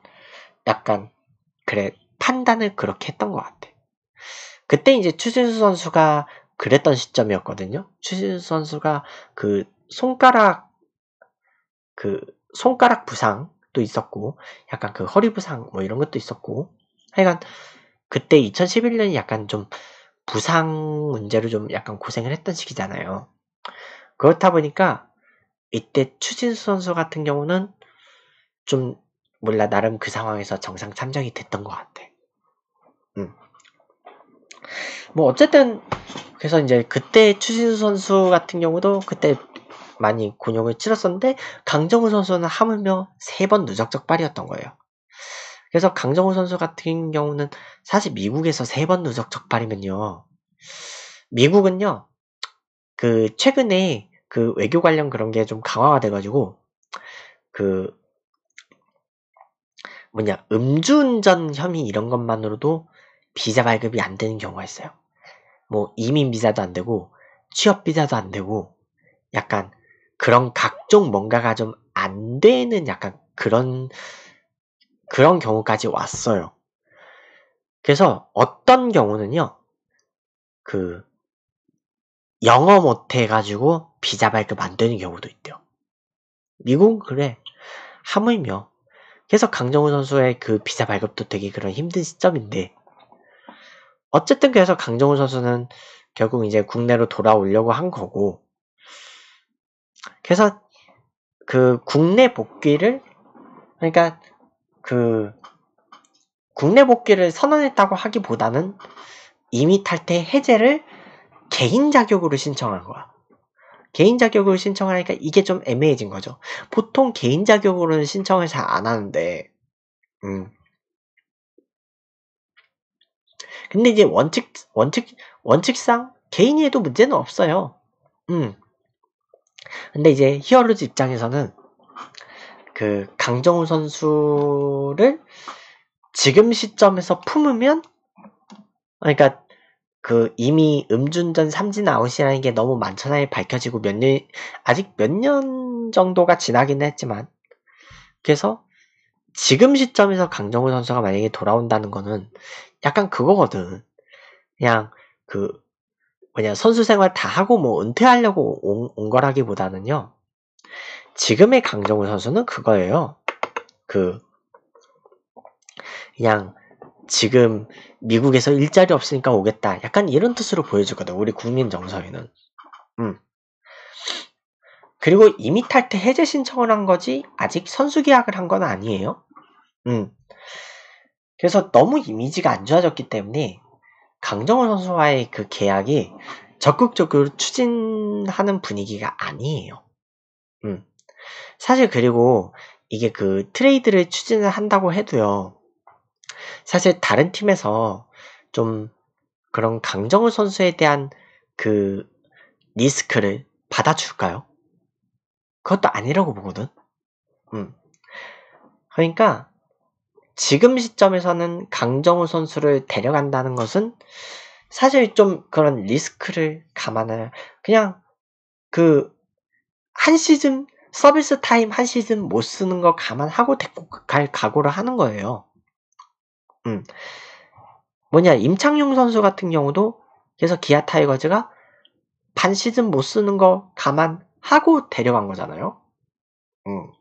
약간 그래 판단을 그렇게 했던 것 같아. 그때 이제 추신수 선수가 그랬던 시점이었거든요. 추진 선수가 그 손가락 그 손가락 부상도 있었고 약간 그 허리 부상 뭐 이런 것도 있었고 하여간 그때 2011년이 약간 좀 부상 문제로 좀 약간 고생을 했던 시기잖아요. 그렇다 보니까 이때 추진수 선수 같은 경우는 좀 몰라 나름 그 상황에서 정상 참정이 됐던 것 같아. 음. 뭐 어쨌든 그래서 이제 그때 추신수 선수 같은 경우도 그때 많이 곤욕을 치렀었는데 강정우 선수는 하물며 세 번 누적적 발이었던 거예요. 그래서 강정우 선수 같은 경우는 사실 미국에서 세 번 누적적 발이면요. 미국은요. 그 최근에 그 외교 관련 그런 게 좀 강화가 돼 가지고 그 뭐냐 음주운전 혐의 이런 것만으로도 비자 발급이 안 되는 경우가 있어요. 뭐 이민 비자도 안 되고 취업 비자도 안 되고 약간 그런 각종 뭔가가 좀 안 되는 약간 그런 그런 경우까지 왔어요. 그래서 어떤 경우는요, 그 영어 못해 가지고 비자 발급 안 되는 경우도 있대요. 미국은 그래. 하물며. 그래서 강정호 선수의 그 비자 발급도 되게 그런 힘든 시점인데 어쨌든 그래서 강정호 선수는 결국 이제 국내로 돌아오려고 한 거고 그래서 그 국내 복귀를 그러니까 그 국내 복귀를 선언했다고 하기보다는 이미 탈퇴 해제를 개인 자격으로 신청한 거야. 개인 자격으로 신청하니까 이게 좀 애매해진 거죠. 보통 개인 자격으로는 신청을 잘 안 하는데, 음, 근데 이제 원칙, 원칙, 원칙상 개인이 해도 문제는 없어요. 음. 근데 이제 히어로즈 입장에서는 그 강정호 선수를 지금 시점에서 품으면 그러니까 그 이미 음준전 삼진 아웃이라는 게 너무 만천하에 밝혀지고 몇 년 아직 몇 년 정도가 지나긴 했지만 그래서 지금 시점에서 강정호 선수가 만약에 돌아온다는 거는 약간 그거거든. 그냥 그 뭐냐 선수 생활 다 하고 뭐 은퇴하려고 온, 온 거라기보다는요. 지금의 강정호 선수는 그거예요. 그 그냥 지금 미국에서 일자리 없으니까 오겠다. 약간 이런 뜻으로 보여주거든. 우리 국민 정서에는. 음. 그리고 이미 탈퇴 해제 신청을 한 거지 아직 선수 계약을 한 건 아니에요. 음. 그래서 너무 이미지가 안 좋아졌기 때문에 강정호 선수와의 그 계약이 적극적으로 추진하는 분위기가 아니에요. 음. 사실 그리고 이게 그 트레이드를 추진을 한다고 해도요. 사실 다른 팀에서 좀 그런 강정호 선수에 대한 그 리스크를 받아줄까요? 그것도 아니라고 보거든. 음. 그러니까 지금 시점에서는 강정우 선수를 데려간다는 것은 사실 좀 그런 리스크를 감안을 그냥 그 한 시즌 서비스 타임 한 시즌 못 쓰는 거 감안하고 데리고 갈 각오를 하는 거예요. 음. 뭐냐 임창용 선수 같은 경우도 그래서 기아 타이거즈가 반 시즌 못 쓰는 거 감안하고 데려간 거잖아요. 음.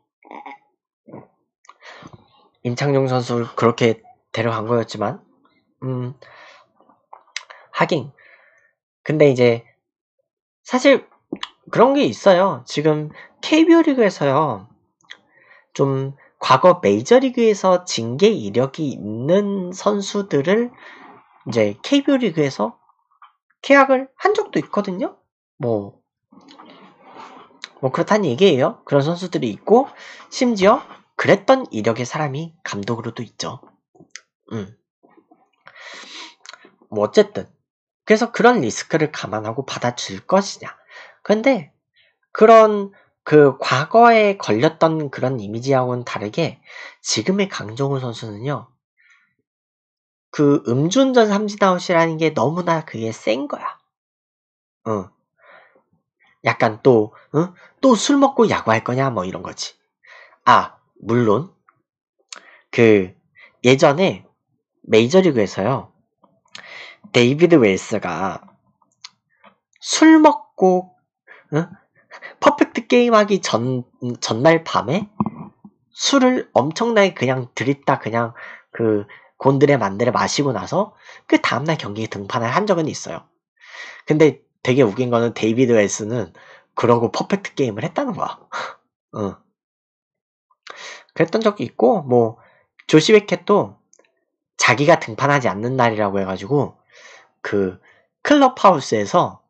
임창용 선수를 그렇게 데려간 거였지만, 음, 하긴. 근데 이제, 사실, 그런 게 있어요. 지금 KBO 리그에서요, 좀, 과거 메이저리그에서 징계 이력이 있는 선수들을 이제 KBO 리그에서 계약을 한 적도 있거든요. 뭐, 뭐 그렇다는 얘기예요. 그런 선수들이 있고, 심지어 그랬던 이력의 사람이 감독으로도 있죠. 음. 뭐 어쨌든 그래서 그런 리스크를 감안하고 받아줄 것이냐. 그런데 그런 그 과거에 걸렸던 그런 이미지하고는 다르게 지금의 강정호 선수는요. 그 음주운전 삼진아웃이라는 게 너무나 그게 센 거야. 응. 어. 약간 또, 또 술 먹고 야구할 거냐? 뭐 이런 거지. 아, 물론 그 예전에 메이저리그에서요. 데이비드 웰스가 술 먹고 응? 퍼펙트 게임하기 전 전날 밤에 술을 엄청나게 그냥 들이다 그냥 그 곤드레 만드레 마시고 나서 그 다음날 경기에 등판을 한 적은 있어요. 근데 되게 웃긴 거는 데이비드 웰스는 그러고 퍼펙트 게임을 했다는 거야. 응. 그랬던 적이 있고 뭐 조시 베켓도 자기가 등판하지 않는 날이라고 해가지고 그 클럽하우스에서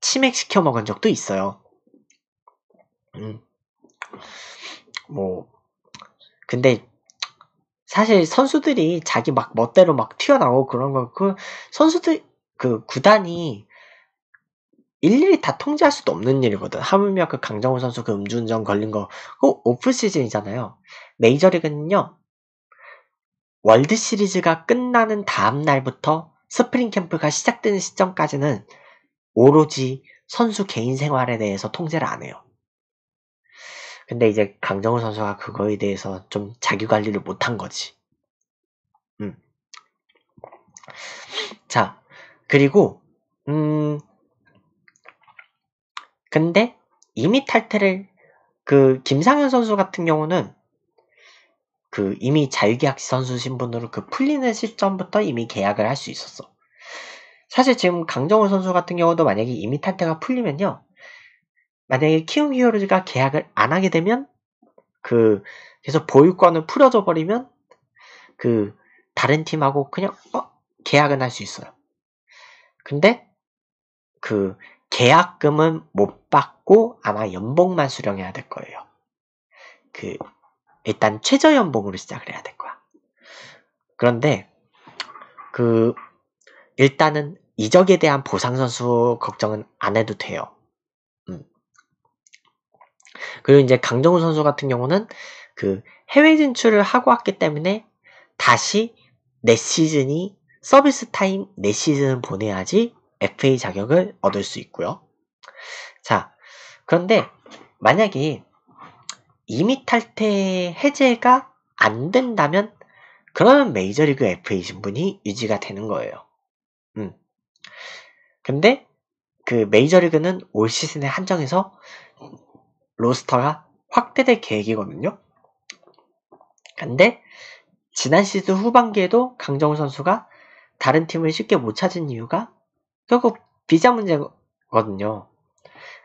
치맥 시켜 먹은 적도 있어요. 음. 뭐 근데 사실 선수들이 자기 막 멋대로 막 튀어나오고 그런 거 그 선수들 그 구단이 일일이 다 통제할 수도 없는 일이거든. 하물며 그 강정호 선수 그 음주운전 걸린 거, 그 오프 시즌이잖아요. 메이저리그는요, 월드 시리즈가 끝나는 다음 날부터 스프링 캠프가 시작되는 시점까지는 오로지 선수 개인 생활에 대해서 통제를 안 해요. 근데 이제 강정호 선수가 그거에 대해서 좀 자기 관리를 못한 거지. 음. 자, 그리고, 음, 근데 이미 탈퇴를 그 김상현 선수 같은 경우는 그 이미 자유계약 선수 신분으로 그 풀리는 시점부터 이미 계약을 할 수 있었어. 사실 지금 강정호 선수 같은 경우도 만약에 이미 탈퇴가 풀리면요. 만약에 키움 히어로즈가 계약을 안 하게 되면 그 계속 보유권을 풀어줘 버리면 그 다른 팀하고 그냥 어 계약은 할 수 있어요. 근데 그 계약금은 못 받고 아마 연봉만 수령해야 될 거예요. 그 일단 최저 연봉으로 시작을 해야 될 거야. 그런데 그 일단은 이적에 대한 보상 선수 걱정은 안 해도 돼요. 음. 그리고 이제 강정우 선수 같은 경우는 그 해외 진출을 하고 왔기 때문에 다시 내 시즌이 서비스 타임 내 시즌 을 보내야지 FA 자격을 얻을 수 있고요. 자, 그런데 만약에 임미 탈퇴 해제가 안 된다면 그러면 메이저리그 FA 신분이 유지가 되는 거예요. 음. 근데 그 메이저리그는 올 시즌에 한정해서 로스터가 확대될 계획이거든요. 근데 지난 시즌 후반기에도 강정우 선수가 다른 팀을 쉽게 못 찾은 이유가 결국 비자 문제거든요.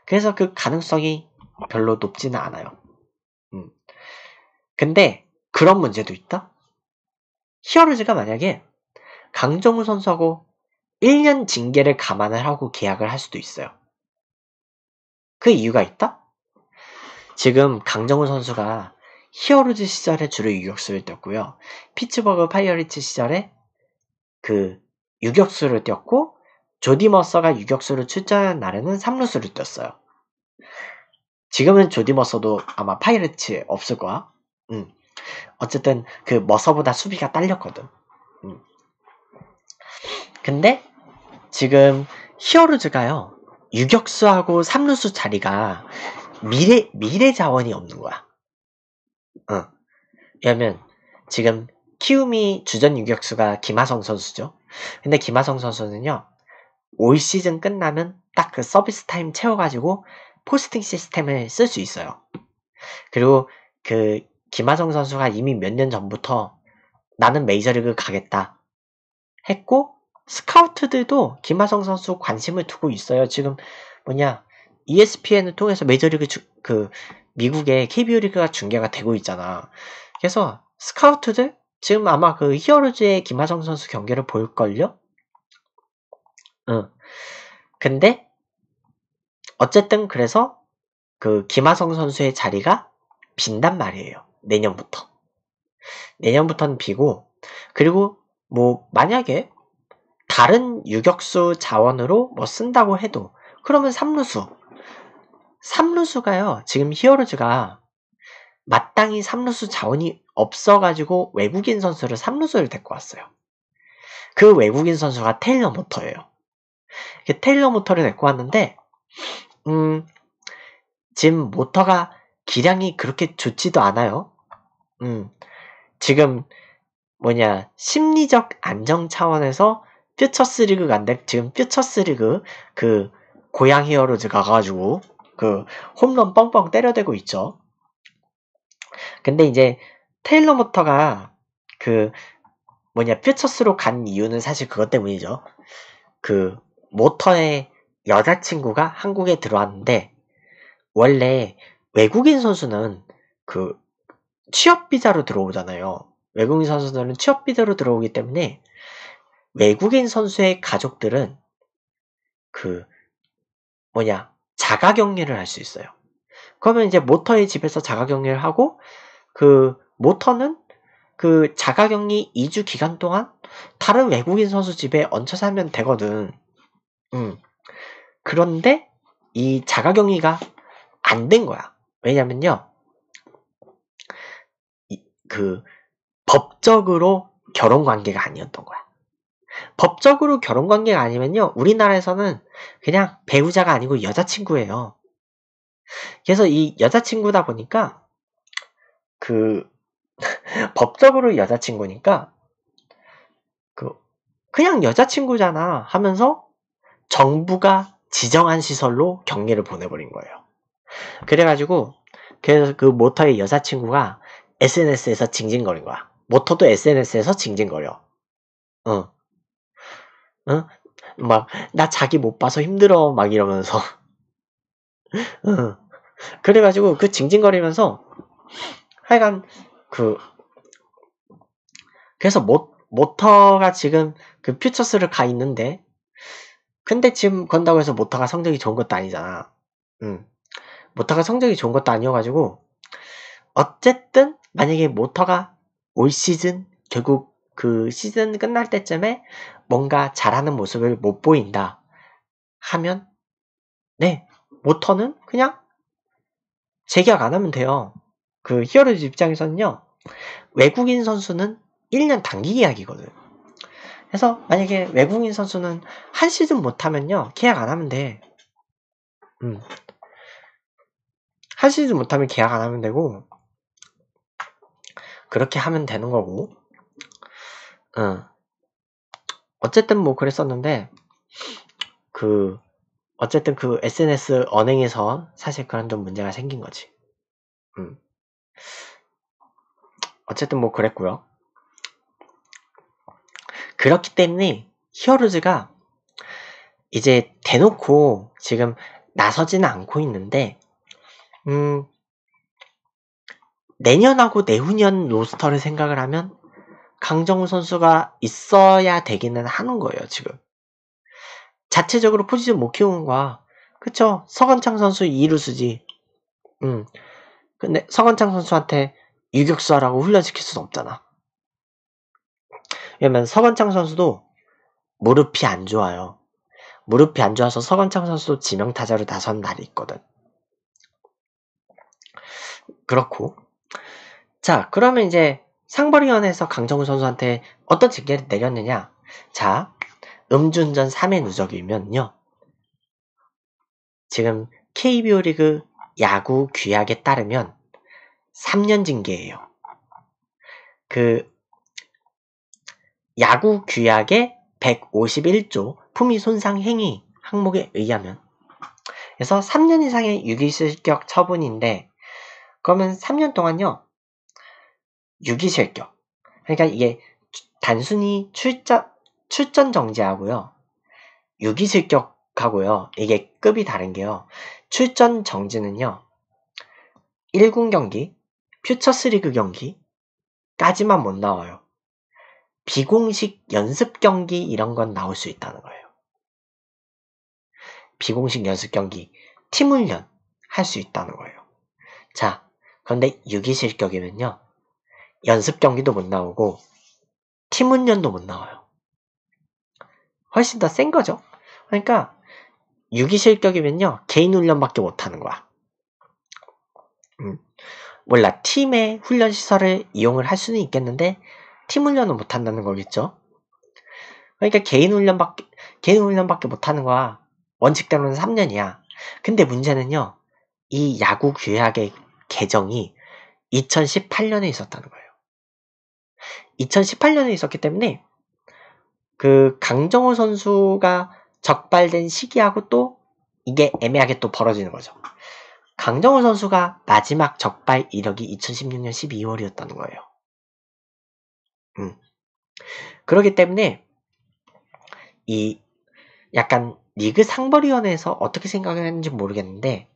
그래서 그 가능성이 별로 높지는 않아요. 음. 근데 그런 문제도 있다. 히어로즈가 만약에 강정우 선수하고 1년 징계를 감안을 하고 계약을 할 수도 있어요. 그 이유가 있다? 지금 강정우 선수가 히어로즈 시절에 주로 유격수를 뛰었고요. 피츠버그 파이어리츠 시절에 그 유격수를 뛰었고 조디 머서가 유격수를 출전한 날에는 3루수를 뛰었어요. 지금은 조디 머서도 아마 파이레츠 없을 거야. 음. 어쨌든 그 머서보다 수비가 딸렸거든. 음. 근데 지금 히어로즈가요. 유격수하고 3루수 자리가 미래 미래 자원이 없는 거야. 어. 왜냐면 지금 키움이 주전 유격수가 김하성 선수죠. 근데 김하성 선수는요. 올 시즌 끝나면 딱 그 서비스 타임 채워가지고 포스팅 시스템을 쓸 수 있어요. 그리고 그 김하성 선수가 이미 몇 년 전부터 나는 메이저리그 가겠다 했고 스카우트들도 김하성 선수 관심을 두고 있어요. 지금 뭐냐 ESPN을 통해서 메이저리그 주, 그 미국의 KBO 리그가 중계가 되고 있잖아. 그래서 스카우트들 지금 아마 그 히어로즈의 김하성 선수 경기를 볼걸요? 응. 근데 어쨌든 그래서 그 김하성 선수의 자리가 빈단 말이에요. 내년부터. 내년부터는 비고 그리고 뭐 만약에 다른 유격수 자원으로 뭐 쓴다고 해도 그러면 3루수 3루수가요 지금 히어로즈가 마땅히 3루수 자원이 없어가지고 외국인 선수를 3루수를 데리고 왔어요 그 외국인 선수가 테일러 모터예요 테일러 모터를 데고 왔는데 음, 지금 모터가 기량이 그렇게 좋지도 않아요. 음, 지금 뭐냐 심리적 안정 차원에서 퓨처스 리그 간데 지금 퓨처스 리그 그 고양 히어로즈 가가지고 그 홈런 뻥뻥 때려대고 있죠. 근데 이제 테일러 모터가 그 뭐냐 퓨처스로 간 이유는 사실 그것 때문이죠. 그 모터의 여자친구가 한국에 들어왔는데 원래 외국인 선수는 그 취업 비자로 들어오잖아요. 외국인 선수들은 취업 비자로 들어오기 때문에 외국인 선수의 가족들은 그 뭐냐 자가격리를 할 수 있어요. 그러면 이제 모터의 집에서 자가격리를 하고 그 모터는 그 자가격리 2주 기간 동안 다른 외국인 선수 집에 얹혀 살면 되거든. 음. 그런데 이 자가격리가 안 된 거야. 왜냐면요. 이, 그 법적으로 결혼 관계가 아니었던 거야. 법적으로 결혼 관계가 아니면요. 우리나라에서는 그냥 배우자가 아니고 여자친구예요. 그래서 이 여자친구다 보니까 그 법적으로 여자친구니까 그 그냥 여자친구잖아 하면서 정부가 지정한 시설로 경례를 보내버린 거예요. 그래가지고 그래서 그 모터의 여자친구가 SNS에서 징징거린 거야. 모터도 SNS에서 징징거려. 응. 어. 응? 어? 막, 나 자기 못 봐서 힘들어. 막 이러면서. 응. 어. 그래가지고 그 징징거리면서 하여간 그, 그래서 모, 모터가 지금 그 퓨처스를 가 있는데 근데 지금 건다고 해서 모타가 성적이 좋은 것도 아니잖아. 음. 모타가 성적이 좋은 것도 아니어가지고 어쨌든 만약에 모터가올 시즌 결국 그 시즌 끝날 때쯤에 뭔가 잘하는 모습을 못 보인다 하면 네 모터는 그냥 재계약 안 하면 돼요. 그 히어로즈 입장에서는요 외국인 선수는 1년 단기 계약이거든. 그래서 만약에 외국인 선수는 한 시즌 못하면요 계약 안 하면 돼. 음. 한 시즌 못하면 계약 안 하면 되고 그렇게 하면 되는 거고. 어. 어쨌든 뭐 그랬었는데 그 어쨌든 그 SNS 언행에서 사실 그런 좀 문제가 생긴 거지. 음. 어쨌든 뭐 그랬고요. 그렇기 때문에 히어로즈가 이제 대놓고 지금 나서지는 않고 있는데 음, 내년하고 내후년 로스터를 생각을 하면 강정우 선수가 있어야 되기는 하는 거예요, 지금. 자체적으로 포지션 못 키우는 거야. 그쵸? 서건창 선수 2루수지. 음. 근데 서건창 선수한테 유격수하라고 훈련시킬 수는 없잖아. 왜냐면 서건창 선수도 무릎이 안 좋아요. 무릎이 안 좋아서 서건창 선수도 지명타자로 나선 날이 있거든. 그렇고. 자, 그러면 이제 상벌위원회에서 강정우 선수한테 어떤 징계를 내렸느냐. 자, 음주운전 3회 누적이면요. 지금 KBO 리그 야구 규약에 따르면 3년 징계예요. 그 야구 규약의 151조 품위 손상 행위 항목에 의하면 그래서 3년 이상의 유기실격 처분인데 그러면 3년 동안요 유기실격 그러니까 이게 단순히 출전 출전 정지하고요 유기실격하고요 이게 급이 다른 게요 출전 정지는요 1군 경기 퓨처스리그 경기까지만 못 나와요 비공식 연습 경기 이런 건 나올 수 있다는 거예요. 비공식 연습 경기, 팀 훈련 할 수 있다는 거예요. 자, 그런데 유기실격이면요. 연습 경기도 못 나오고 팀 훈련도 못 나와요. 훨씬 더 센 거죠. 그러니까 유기실격이면요. 개인 훈련밖에 못 하는 거야. 음, 몰라. 팀의 훈련 시설을 이용을 할 수는 있겠는데 팀 훈련은 못한다는 거겠죠? 그러니까 개인 훈련밖에, 개인 훈련밖에 못하는 거야. 원칙대로는 3년이야. 근데 문제는요, 이 야구 규약의 개정이 2018년에 있었다는 거예요. 2018년에 있었기 때문에 그 강정호 선수가 적발된 시기하고 또 이게 애매하게 또 벌어지는 거죠. 강정호 선수가 마지막 적발 이력이 2016년 12월이었다는 거예요. 음. 그렇기 때문에 이 약간 리그 상벌위원회에서 어떻게 생각을했는지 모르겠는데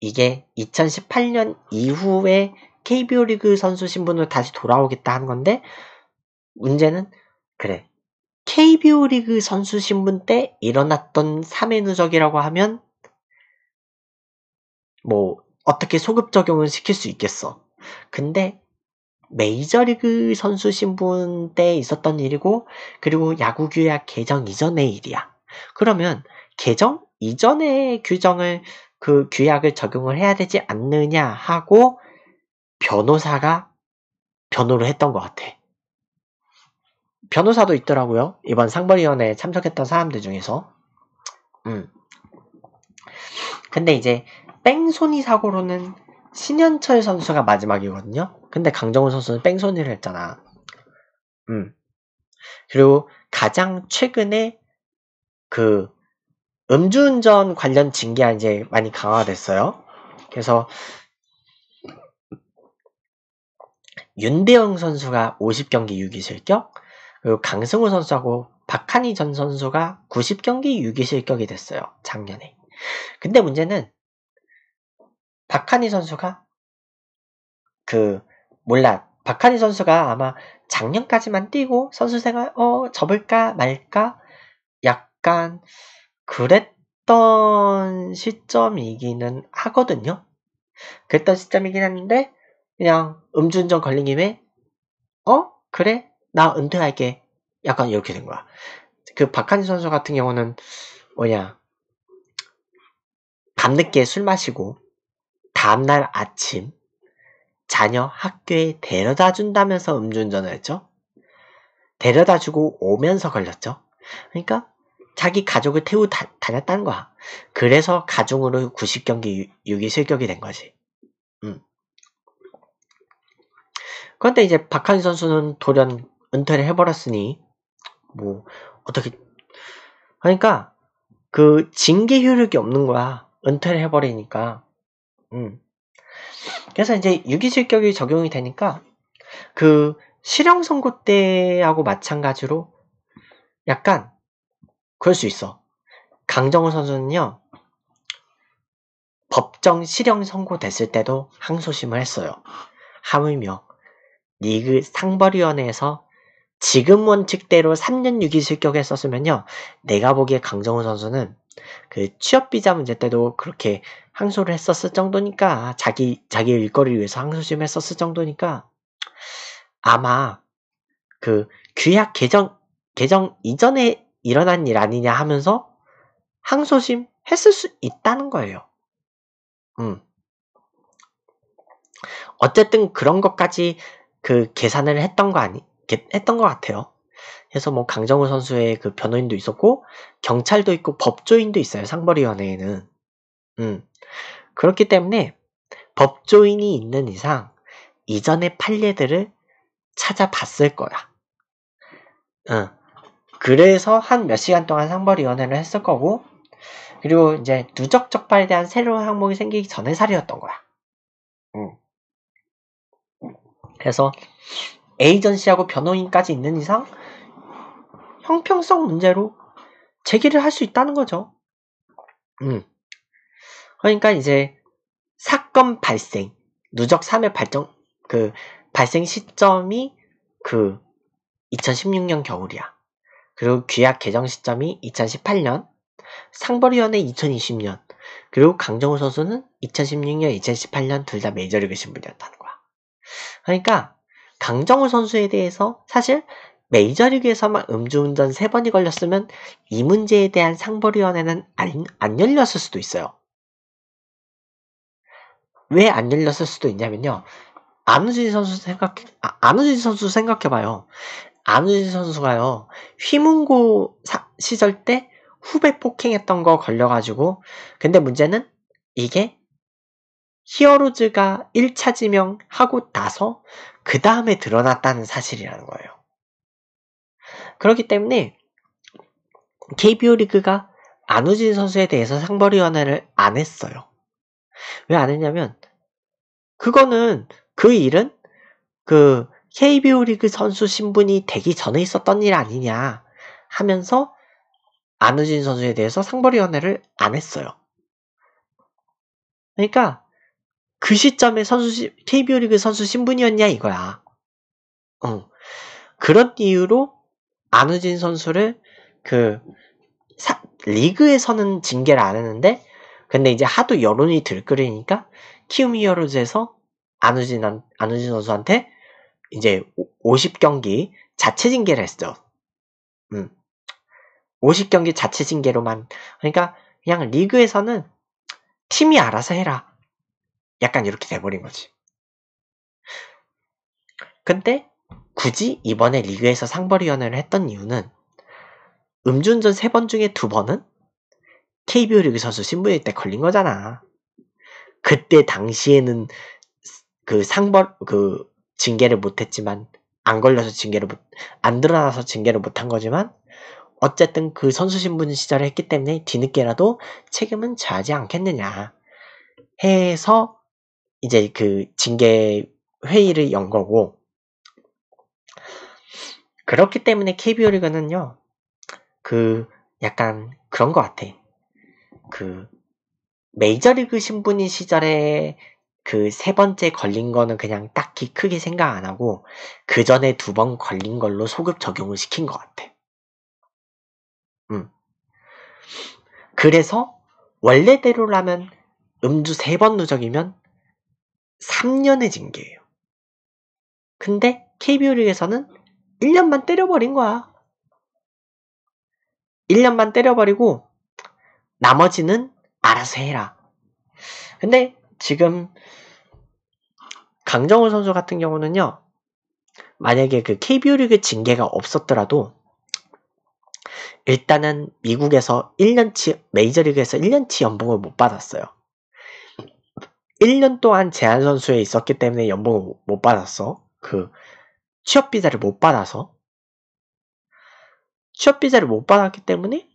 이게 2018년 이후에 KBO 리그 선수 신분으로 다시 돌아오겠다 한 건데 문제는 그래 KBO 리그 선수 신분 때 일어났던 3회 누적이라고 하면 뭐 어떻게 소급 적용을 시킬 수 있겠어 근데 메이저리그 선수 신분 때 있었던 일이고, 그리고 야구 규약 개정 이전의 일이야. 그러면 개정 이전의 규정을 그 규약을 적용을 해야 되지 않느냐 하고 변호사가 변호를 했던 것 같아. 변호사도 있더라고요. 이번 상벌위원회에 참석했던 사람들 중에서. 음. 근데 이제 뺑소니 사고로는 신현철 선수가 마지막이거든요. 근데 강정훈 선수는 뺑소니를 했잖아. 음. 그리고 가장 최근에 그 음주운전 관련 징계가 이제 많이 강화됐어요. 그래서 윤대영 선수가 50경기 6기실격, 그리고 강승우 선수하고 박한희 전 선수가 90경기 6기실격이 됐어요. 작년에. 근데 문제는 박한희 선수가 그 몰라 박한희 선수가 아마 작년까지만 뛰고 선수 생활 어 접을까 말까 약간 그랬던 시점이기는 하거든요. 그랬던 시점이긴 한데 그냥 음주운전 걸린 김에 어 그래 나 은퇴할게 약간 이렇게 된 거야. 그 박한희 선수 같은 경우는 뭐냐 밤늦게 술 마시고 다음날 아침 자녀 학교에 데려다 준다면서 음주운전을 했죠. 데려다 주고 오면서 걸렸죠. 그러니까 자기 가족을 태우 다, 녔다는 거야. 그래서 가중으로 90경기 유기 실격이 된 거지. 음. 그런데 이제 박한 희 선수는 돌연 은퇴를 해버렸으니 뭐 어떻게 그러니까 그 징계 효력이 없는 거야. 은퇴를 해버리니까 음. 그래서 이제 유기실격이 적용이 되니까 그 실형 선고 때하고 마찬가지로 약간 그럴 수 있어. 강정호 선수는요. 법정 실형 선고됐을 때도 항소심을 했어요. 하물며 리그 상벌위원회에서 지금 원칙대로 3년 유기실격했었으면요 내가 보기에 강정호 선수는 그 취업 비자 문제 때도 그렇게 항소를 했었을 정도니까 자기 자기 일거리를 위해서 항소 좀 했었을 정도니까 아마 그 규약 개정 개정 이전에 일어난 일 아니냐 하면서 항소심 했을 수 있다는 거예요. 음. 어쨌든 그런 것까지 그 계산을 했던 거 아니, 했던 것 같아요. 해서 뭐 강정호 선수의 그 변호인도 있었고 경찰도 있고 법조인도 있어요 상벌위원회에는 음 그렇기 때문에 법조인이 있는 이상 이전의 판례들을 찾아봤을 거야 응. 어. 그래서 한 몇 시간 동안 상벌위원회를 했을 거고 그리고 이제 누적 적발에 대한 새로운 항목이 생기기 전의 사례였던 거야 응. 음. 그래서 에이전시하고 변호인까지 있는 이상 형평성 문제로 제기를 할 수 있다는 거죠. 음. 그러니까 이제 사건 발생, 누적 3회 발정, 그 발생 시점이 그 2016년 겨울이야. 그리고 귀약 개정 시점이 2018년, 상벌위원회 2020년, 그리고 강정호 선수는 2016년, 2018년 둘 다 메이저리그 신분이었다는 거야. 그러니까 강정호 선수에 대해서 사실 메이저리그에서만 음주운전 3번이 걸렸으면 이 문제에 대한 상벌위원회는 안, 안 열렸을 수도 있어요. 왜 안 열렸을 수도 있냐면요. 안우진 선수 생각, 아, 안우진 선수 생각해봐요. 안우진 선수가요, 휘문고 사, 시절 때 후배 폭행했던 거 걸려가지고, 근데 문제는 이게 히어로즈가 1차 지명하고 나서 그 다음에 드러났다는 사실이라는 거예요. 그렇기 때문에 KBO 리그가 안우진 선수에 대해서 상벌위원회를 안 했어요. 왜 안 했냐면 그거는 그 일은 그 KBO 리그 선수 신분이 되기 전에 있었던 일 아니냐 하면서 안우진 선수에 대해서 상벌위원회를 안 했어요. 그러니까 그 시점에 선수 시, KBO 리그 선수 신분이었냐 이거야. 어. 그런 이유로 안우진 선수를 그 사, 리그에서는 징계를 안 했는데 근데 이제 하도 여론이 들끓으니까 키움 이어로즈에서 안우진 안우진 선수한테 이제 50경기 자체 징계를 했죠. 음. 50경기 자체 징계로만 그러니까 그냥 리그에서는 팀이 알아서 해라. 약간 이렇게 돼버린 거지. 근데 굳이 이번에 리그에서 상벌위원회를 했던 이유는 음주운전 3번 중에 2번은 KBO 리그 선수 신부일때 걸린 거잖아. 그때 당시에는 그 상벌, 그 징계를 못했지만 안 걸려서 징계를 못, 안 드러나서 징계를 못한 거지만 어쨌든 그 선수 신분 시절을 했기 때문에 뒤늦게라도 책임은 져야지 않겠느냐 해서 이제 그 징계 회의를 연 거고 그렇기 때문에 KBO 리그는요 그 약간 그런 것 같아 그 메이저리그 신분인 시절에 그 세 번째 걸린 거는 그냥 딱히 크게 생각 안 하고 그 전에 두 번 걸린 걸로 소급 적용을 시킨 것 같아. 음. 그래서 원래대로라면 음주 세 번 누적이면 3년의 징계예요. 근데 KBO 리그에서는 1년만 때려버린 거야. 1년만 때려버리고 나머지는 알아서 해라. 근데 지금 강정호 선수 같은 경우는요. 만약에 그 KBO 리그 징계가 없었더라도 일단은 미국에서 1년치 메이저리그에서 1년치 연봉을 못 받았어요. 1년 동안 제한 선수에 있었기 때문에 연봉을 못 받았어. 그 취업 비자를 못 받아서 취업 비자를 못 받았기 때문에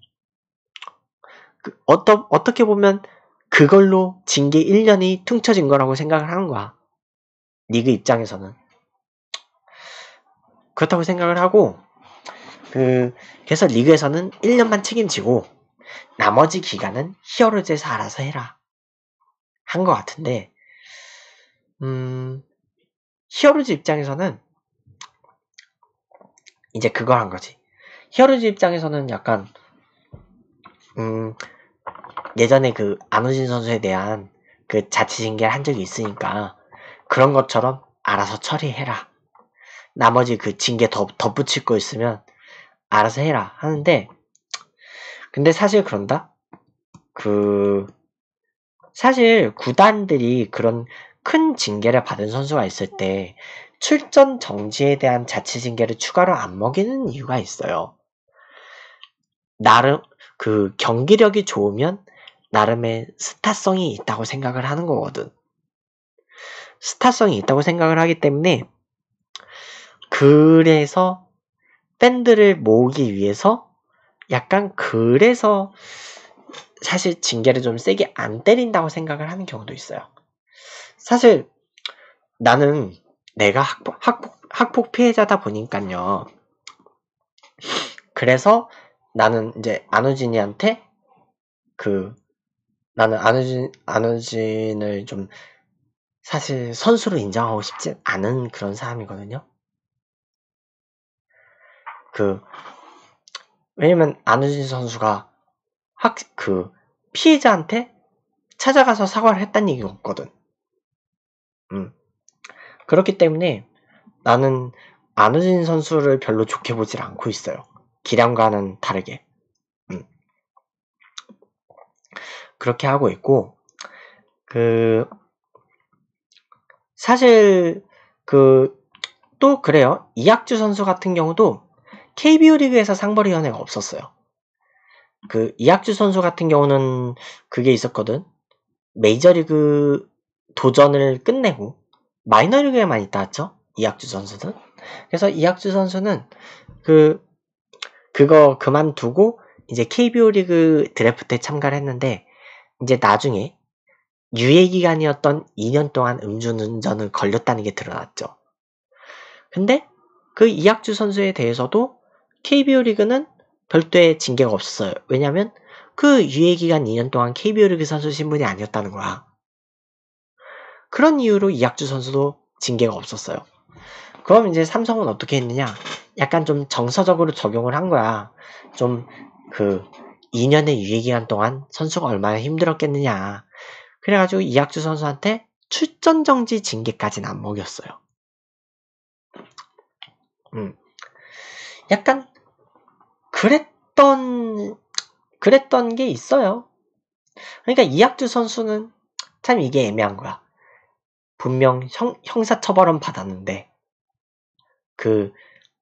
그 어떠, 어떻게 보면 그걸로 징계 1년이 퉁쳐진 거라고 생각을 하는 거야. 니그 입장에서는 그렇다고 생각을 하고 그 그래서 리그에서는 1년만 책임지고 나머지 기간은 히어로즈에서 알아서 해라. 한것 같은데, 음, 히어로즈 입장에서는 이제 그걸 한 거지. 히어로즈 입장에서는 약간, 음, 예전에 그 안우진 선수에 대한 그 자치징계를 한 적이 있으니까 그런 것처럼 알아서 처리해라. 나머지 그 징계 덧, 덧붙일 거 있으면 알아서 해라 하는데 근데 사실 그런다? 그 사실 구단들이 그런 큰 징계를 받은 선수가 있을 때 출전 정지에 대한 자체 징계를 추가로 안 먹이는 이유가 있어요. 나름 그 경기력이 좋으면 나름의 스타성이 있다고 생각을 하는 거거든. 스타성이 있다고 생각을 하기 때문에 그래서 밴드를 모으기 위해서 약간 그래서 사실 징계를 좀 세게 안 때린다고 생각을 하는 경우도 있어요. 사실 나는 내가 학폭, 학폭, 학폭 피해자다 보니까요. 그래서 나는 이제 안우진이한테 그 나는 안우진 안우진을 좀 사실 선수로 인정하고 싶지 않은 그런 사람이거든요. 그 왜냐면 안우진 선수가 학, 그, 피해자한테 찾아가서 사과를 했다는 얘기가 없거든. 음. 그렇기 때문에 나는 안우진 선수를 별로 좋게 보질 않고 있어요. 기량과는 다르게. 음. 그렇게 하고 있고, 그, 사실, 그, 또 그래요. 이학주 선수 같은 경우도 KBO 리그에서 상벌위원회가 없었어요. 그 이학주 선수 같은 경우는 그게 있었거든. 메이저리그 도전을 끝내고 마이너리그에만 있다왔죠. 이학주 선수는. 그래서 이학주 선수는 그 그거 그만두고 이제 KBO 리그 드래프트에 참가를 했는데 이제 나중에 유예 기간이었던 2년 동안 음주운전을 걸렸다는 게 드러났죠. 근데 그 이학주 선수에 대해서도 KBO 리그는 별도의 징계가 없었어요. 왜냐면 그 유예기간 2년 동안 KBO리그 선수 신분이 아니었다는 거야. 그런 이유로 이학주 선수도 징계가 없었어요. 그럼 이제 삼성은 어떻게 했느냐? 약간 좀 정서적으로 적용을 한 거야. 좀 그 2년의 유예기간 동안 선수가 얼마나 힘들었겠느냐. 그래가지고 이학주 선수한테 출전 정지 징계까지는 안 먹였어요. 음. 약간 그랬던 그랬던 게 있어요. 그러니까 이학주 선수는 참 이게 애매한 거야. 분명 형, 형사 처벌은 받았는데 그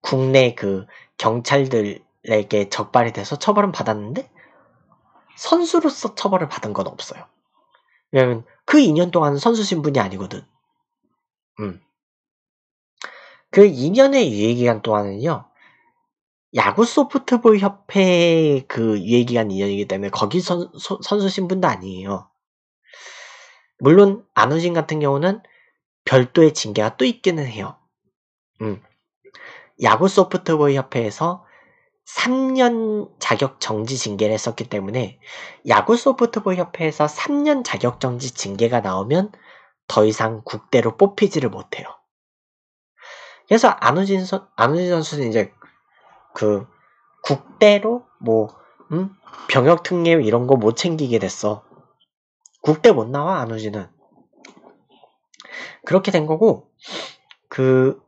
국내 그 경찰들에게 적발이 돼서 처벌은 받았는데 선수로서 처벌을 받은 건 없어요. 왜냐면 그 2년 동안 선수 신분이 아니거든. 음. 그 2년의 유예 기간 동안은요. 야구 소프트볼 협회 그 유예기간 인연이기 때문에 거기 선, 소, 선수 신분도 아니에요. 물론 안우진 같은 경우는 별도의 징계가 또 있기는 해요. 음. 야구 소프트볼 협회에서 3년 자격 정지 징계를 했었기 때문에 야구 소프트볼 협회에서 3년 자격 정지 징계가 나오면 더 이상 국대로 뽑히지를 못해요. 그래서 안우진, 선, 안우진 선수는 이제 그 국대로 뭐 음? 병역 특례 이런 거 못 챙기게 됐어. 국대 못 나와 안우진은 그렇게 된 거고 그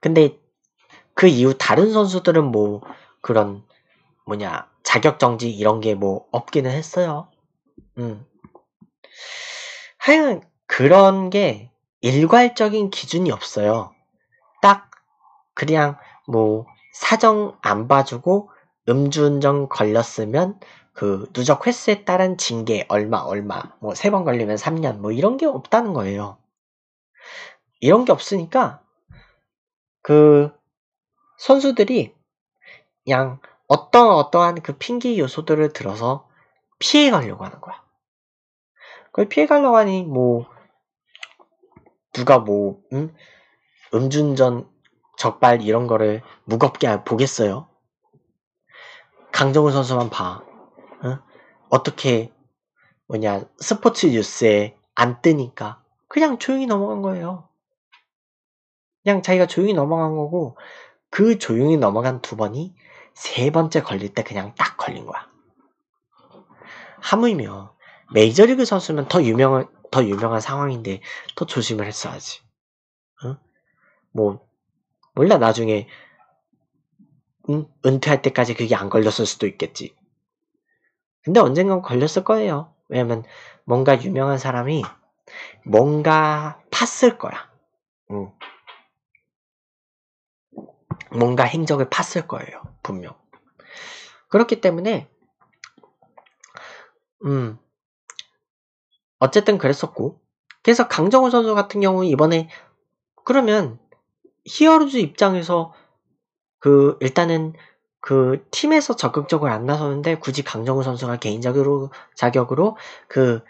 근데 그 이후 다른 선수들은 뭐 그런 뭐냐 자격 정지 이런 게 뭐 없기는 했어요. 음. 하여간 그런 게 일괄적인 기준이 없어요. 딱 그냥 뭐 사정 안 봐주고 음주운전 걸렸으면 그 누적 횟수에 따른 징계 얼마 얼마 뭐 세 번 걸리면 3년 뭐 이런 게 없다는 거예요. 이런 게 없으니까 그 선수들이 그냥 어떤 어떠한 그 핑계 요소들을 들어서 피해 가려고 하는 거야. 그걸 피해 가려고 하니 뭐 누가 뭐 음? 음준전, 적발 이런 거를 무겁게 보겠어요? 강정호 선수만 봐. 어? 떻게 뭐냐 스포츠 뉴스에 안 뜨니까 그냥 조용히 넘어간 거예요. 그냥 자기가 조용히 넘어간 거고 그 조용히 넘어간 두 번이 세 번째 걸릴 때 그냥 딱 걸린 거야. 하물며 메이저리그 선수면 더 유명한 더 유명한 상황인데 더 조심을 했어야지. 뭐 몰라 나중에 응? 은퇴할 때까지 그게 안 걸렸을 수도 있겠지. 근데 언젠간 걸렸을 거예요. 왜냐면 뭔가 유명한 사람이 뭔가 팠을 거야. 응. 뭔가 행적을 팠을 거예요. 분명. 그렇기 때문에 음 어쨌든 그랬었고 그래서 강정호 선수 같은 경우 이번에 그러면 히어로즈 입장에서 그 일단은 그 팀에서 적극적으로 안 나서는데 굳이 강정우 선수가 개인적으로 자격으로 그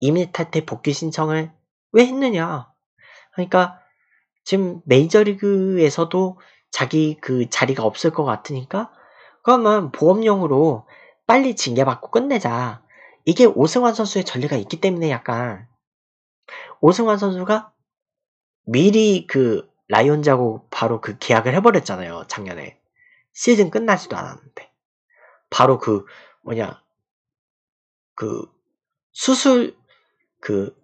이민 탈퇴 복귀 신청을 왜 했느냐. 그러니까 지금 메이저리그에서도 자기 그 자리가 없을 것 같으니까 그러면 보험용으로 빨리 징계받고 끝내자. 이게 오승환 선수의 전례가 있기 때문에 약간 오승환 선수가 미리 그 라이온즈하고 바로 그 계약을 해버렸잖아요. 작년에. 시즌 끝나지도 않았는데. 바로 그 뭐냐 그 수술 그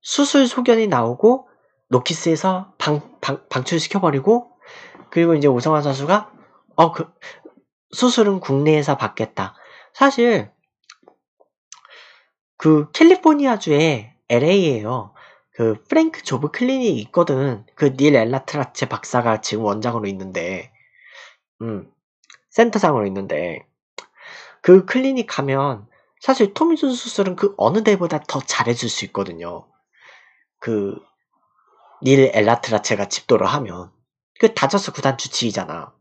수술 소견이 나오고 노키스에서 방, 방, 방출시켜버리고 그리고 이제 오성환 선수가 어 그 수술은 국내에서 받겠다. 사실 그 캘리포니아주의 l a 에요 그 프랭크 조브 클린이 있거든. 그 닐 엘라트라체 박사가 지금 원장으로 있는데, 음, 센터장으로 있는데, 그클린이 가면 사실 토미존 수술은 그 어느 데보다 더 잘해줄 수 있거든요. 그, 닐 엘라트라체가 집도를 하면. 그 다저스 구단 주치의잖아.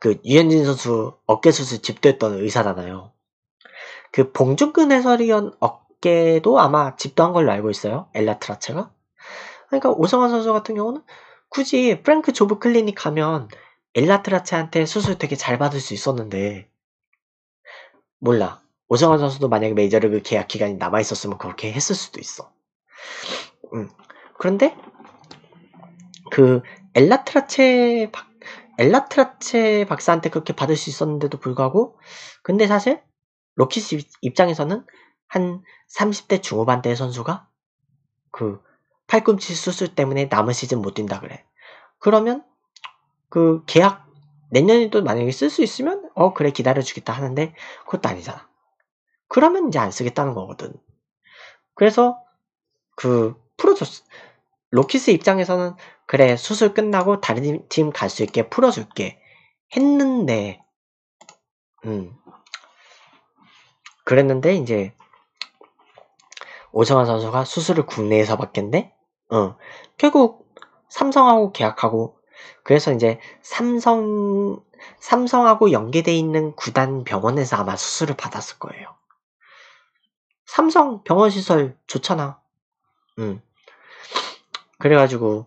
그 유현진 선수 어깨 수술 집도했던 의사잖아요. 그 봉준근 해설위원 어, 개도 아마 집도한 걸로 알고 있어요. 엘라트라체가. 그러니까 오성환 선수 같은 경우는 굳이 프랭크 조브 클리닉 가면 엘라트라체한테 수술 되게 잘 받을 수 있었는데 몰라. 오성환 선수도 만약에 메이저리그 계약 기간이 남아 있었으면 그렇게 했을 수도 있어. 음. 그런데 그 엘라트라체 박 엘라트라체 박사한테 그렇게 받을 수 있었는데도 불구하고 근데 사실 로키스 입장에서는 한 30대 중후반대의 선수가 그 팔꿈치 수술 때문에 남은 시즌 못 뛴다 그래. 그러면 그 계약 내년에도 만약에 쓸 수 있으면 어 그래 기다려주겠다 하는데 그것도 아니잖아. 그러면 이제 안 쓰겠다는 거거든. 그래서 그 풀어줬어. 로키스 입장에서는 그래 수술 끝나고 다른 팀 갈 수 있게 풀어줄게 했는데 음 그랬는데 이제 오정환 선수가 수술을 국내에서 받겠네? 어. 결국 삼성하고 계약하고 그래서 이제 삼성 삼성하고 연계돼 있는 구단 병원에서 아마 수술을 받았을 거예요. 삼성 병원 시설 좋잖아. 음. 그래가지고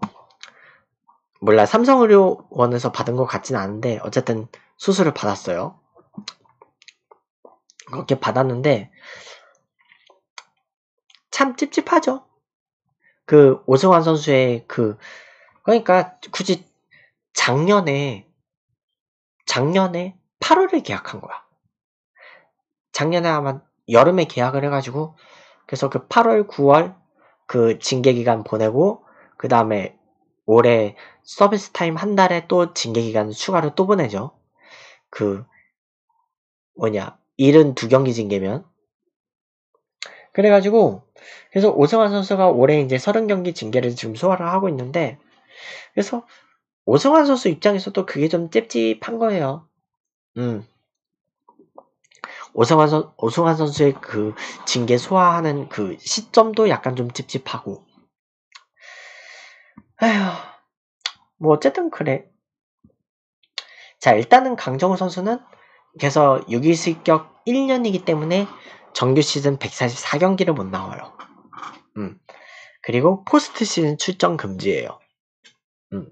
몰라 삼성의료원에서 받은 것 같진 않은데 어쨌든 수술을 받았어요. 그렇게 받았는데 참 찝찝하죠. 그 오승환 선수의 그 그러니까 굳이 작년에 작년에 8월에 계약한 거야. 작년에 아마 여름에 계약을 해가지고 그래서 그 8월 9월 그 징계 기간 보내고 그 다음에 올해 서비스 타임 한 달에 또 징계 기간 추가로 또 보내죠. 그 뭐냐 72경기 징계면 그래가지고 그래서 오승환 선수가 올해 이제 30경기 징계를 지금 소화를 하고 있는데 그래서 오승환 선수 입장에서도 그게 좀 찝찝한 거예요. 음. 오승환, 선, 오승환 선수의 그 징계 소화하는 그 시점도 약간 좀 찝찝하고. 에휴, 뭐 어쨌든 그래. 자, 일단은 강정호 선수는 그래서 6일 실격 1년이기 때문에 정규 시즌 144경기를 못 나와요. 음. 그리고 포스트 시즌 출전 금지예요. 음.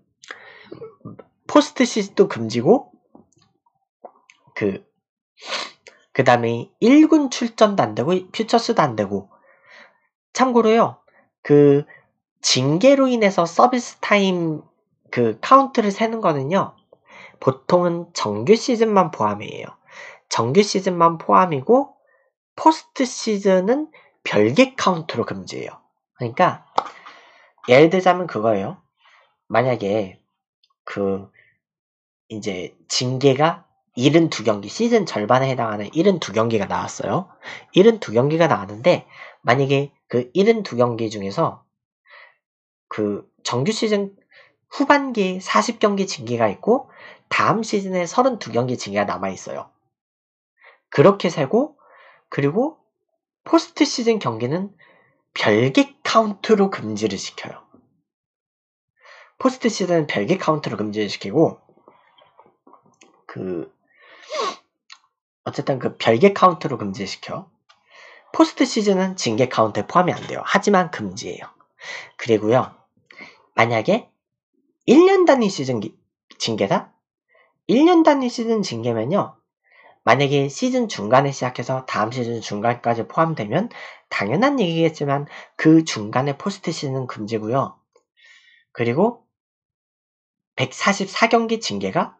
포스트 시즌도 금지고 그 그다음에 1군 출전도 안 되고 퓨처스도 안 되고 참고로요. 그 징계로 인해서 서비스 타임 그 카운트를 세는 거는요. 보통은 정규 시즌만 포함이에요. 정규 시즌만 포함이고 포스트 시즌은 별개 카운트로 금지해요 그러니까 예를 들자면 그거예요. 만약에 그 이제 징계가 72경기 시즌 절반에 해당하는 72경기가 나왔어요. 72경기가 나왔는데 만약에 그 72경기 중에서 그 정규 시즌 후반기 40경기 징계가 있고 다음 시즌에 32경기 징계가 남아 있어요. 그렇게 세고 그리고 포스트 시즌 경기는 별개 카운트로 금지를 시켜요. 포스트 시즌은 별개 카운트로 금지를 시키고 그 어쨌든 그 별개 카운트로 금지시켜. 를 포스트 시즌은 징계 카운트에 포함이 안 돼요. 하지만 금지예요. 그리고요. 만약에 1년 단위 시즌 징계다? 1년 단위 시즌 징계면요. 만약에 시즌 중간에 시작해서 다음 시즌 중간까지 포함되면 당연한 얘기겠지만 그 중간에 포스트 시즌은 금지고요. 그리고 144경기 징계가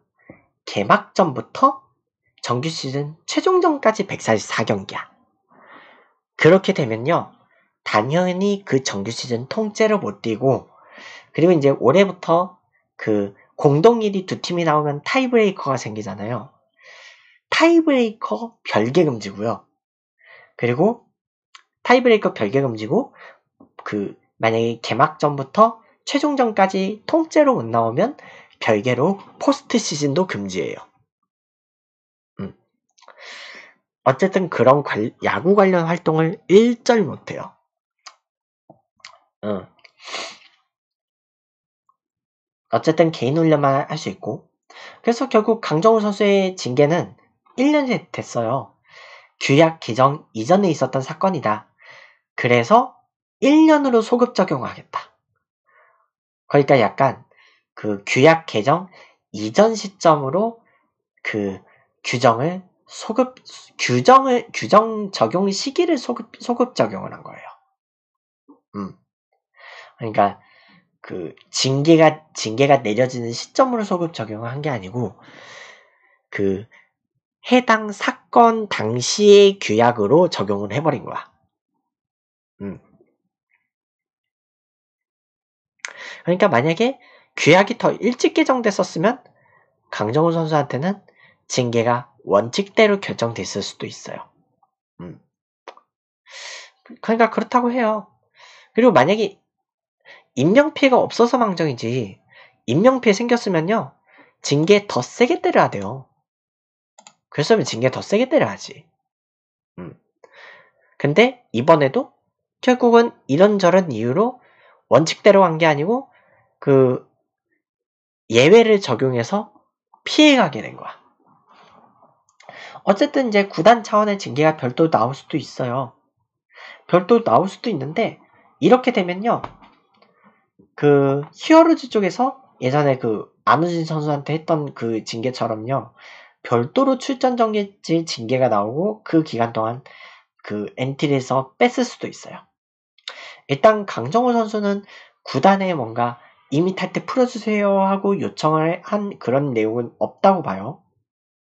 개막전부터 정규 시즌 최종전까지 144경기야. 그렇게 되면요. 당연히 그 정규 시즌 통째로 못 뛰고 그리고 이제 올해부터 그 공동 1위 두 팀이 나오면 타이브레이커가 생기잖아요. 타이브레이커 별개 금지고요. 그리고 타이브레이커 별개 금지고 그 만약에 개막전부터 최종전까지 통째로 못 나오면 별개로 포스트 시즌도 금지예요. 음. 어쨌든 그런 관, 야구 관련 활동을 일절 못해요. 음. 어쨌든 개인 훈련만 할 수 있고 그래서 결국 강정우 선수의 징계는 1년이 됐어요. 규약 개정 이전에 있었던 사건이다. 그래서 1년으로 소급 적용하겠다. 그러니까 약간 그 규약 개정 이전 시점으로 그 규정을 소급 규정을 규정 적용 시기를 소급 소급 적용을 한 거예요. 음. 그러니까 그 징계가 징계가 내려지는 시점으로 소급 적용을 한 게 아니고 그 해당 사건 당시의 규약으로 적용을 해버린 거야. 음. 그러니까 만약에 규약이 더 일찍 개정됐었으면 강정호 선수한테는 징계가 원칙대로 결정됐을 수도 있어요. 음. 그러니까 그렇다고 해요. 그리고 만약에 인명피해가 없어서 망정이지 인명피해 생겼으면요 징계 더 세게 때려야 돼요. 그랬으면 징계 더 세게 때려야지. 음. 근데 이번에도 결국은 이런저런 이유로 원칙대로 한 게 아니고 그 예외를 적용해서 피해가게 된 거야. 어쨌든 이제 구단 차원의 징계가 별도 나올 수도 있어요. 별도 나올 수도 있는데 이렇게 되면요. 그 히어로즈 쪽에서 예전에 그 안우진 선수한테 했던 그 징계처럼요. 별도로 출전 정지 징계가 나오고 그 기간 동안 그 엔트리에서 뺐을 수도 있어요. 일단 강정호 선수는 구단에 뭔가 이미 탈 때 풀어주세요 하고 요청을 한 그런 내용은 없다고 봐요.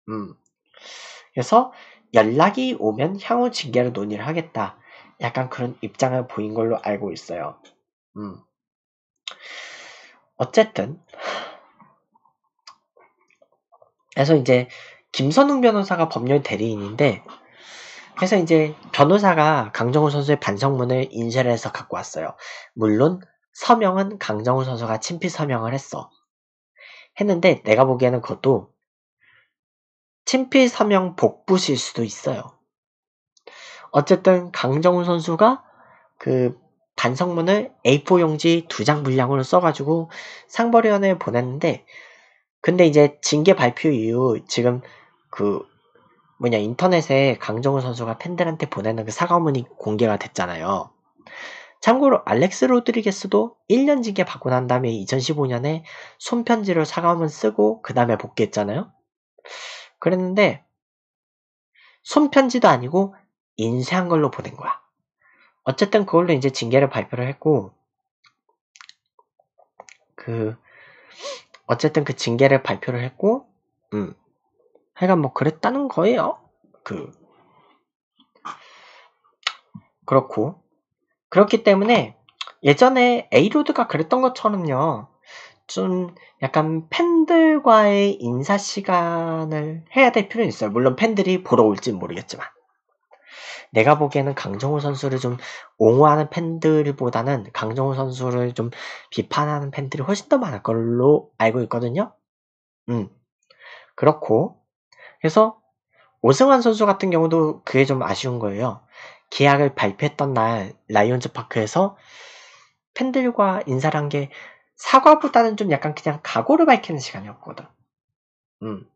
음. 그래서 연락이 오면 향후 징계를 논의를 하겠다. 약간 그런 입장을 보인 걸로 알고 있어요. 음. 어쨌든. 그래서 이제 김선웅 변호사가 법률 대리인인데 그래서 이제 변호사가 강정호 선수의 반성문을 인쇄를 해서 갖고 왔어요. 물론 서명은 강정호 선수가 친필 서명을 했어. 했는데 내가 보기에는 그것도 친필 서명 복붙일 수도 있어요. 어쨌든 강정호 선수가 그 반성문을 A4 용지 두 장 분량으로 써가지고 상벌위원회에 보냈는데 근데 이제 징계 발표 이후 지금 그 뭐냐 인터넷에 강정우 선수가 팬들한테 보내는 그 사과문이 공개가 됐잖아요. 참고로 알렉스 로드리게스도 1년 징계 받고 난 다음에 2015년에 손편지로 사과문 쓰고 그 다음에 복귀했잖아요. 그랬는데 손편지도 아니고 인쇄한 걸로 보낸 거야. 어쨌든 그걸로 이제 징계를 발표를 했고 그 어쨌든 그 징계를 발표를 했고 음 하여간 뭐 그랬다는 거예요. 그 그렇고 그렇기 때문에 예전에 에이로드가 그랬던 것처럼요. 좀 약간 팬들과의 인사 시간을 해야 될 필요는 있어요. 물론 팬들이 보러 올진 모르겠지만. 내가 보기에는 강정호 선수를 좀 옹호하는 팬들보다는 강정호 선수를 좀 비판하는 팬들이 훨씬 더 많을 걸로 알고 있거든요. 음. 그렇고, 그래서 오승환 선수 같은 경우도 그게 좀 아쉬운 거예요. 계약을 발표했던 날 라이온즈 파크에서 팬들과 인사를 한 게 사과보다는 좀 약간 그냥 각오를 밝히는 시간이었거든. 음.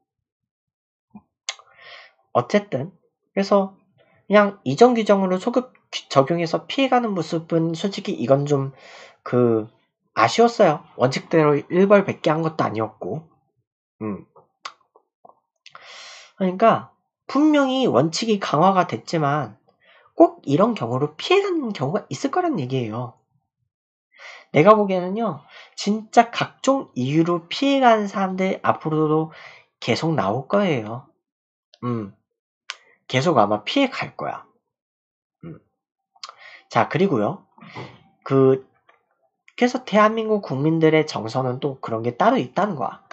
어쨌든 그래서 그냥 이전 규정으로 소급 적용해서 피해가는 모습은 솔직히 이건 좀 그 아쉬웠어요. 원칙대로 1벌 100개 한 것도 아니었고. 음. 그러니까 분명히 원칙이 강화가 됐지만 꼭 이런 경우로 피해가는 경우가 있을 거란 얘기예요. 내가 보기에는요, 진짜 각종 이유로 피해가는 사람들 앞으로도 계속 나올 거예요. 음, 계속 아마 피해갈 거야. 음. 자, 그리고요, 그, 그래서 대한민국 국민들의 정서는 또 그런 게 따로 있다는 거야.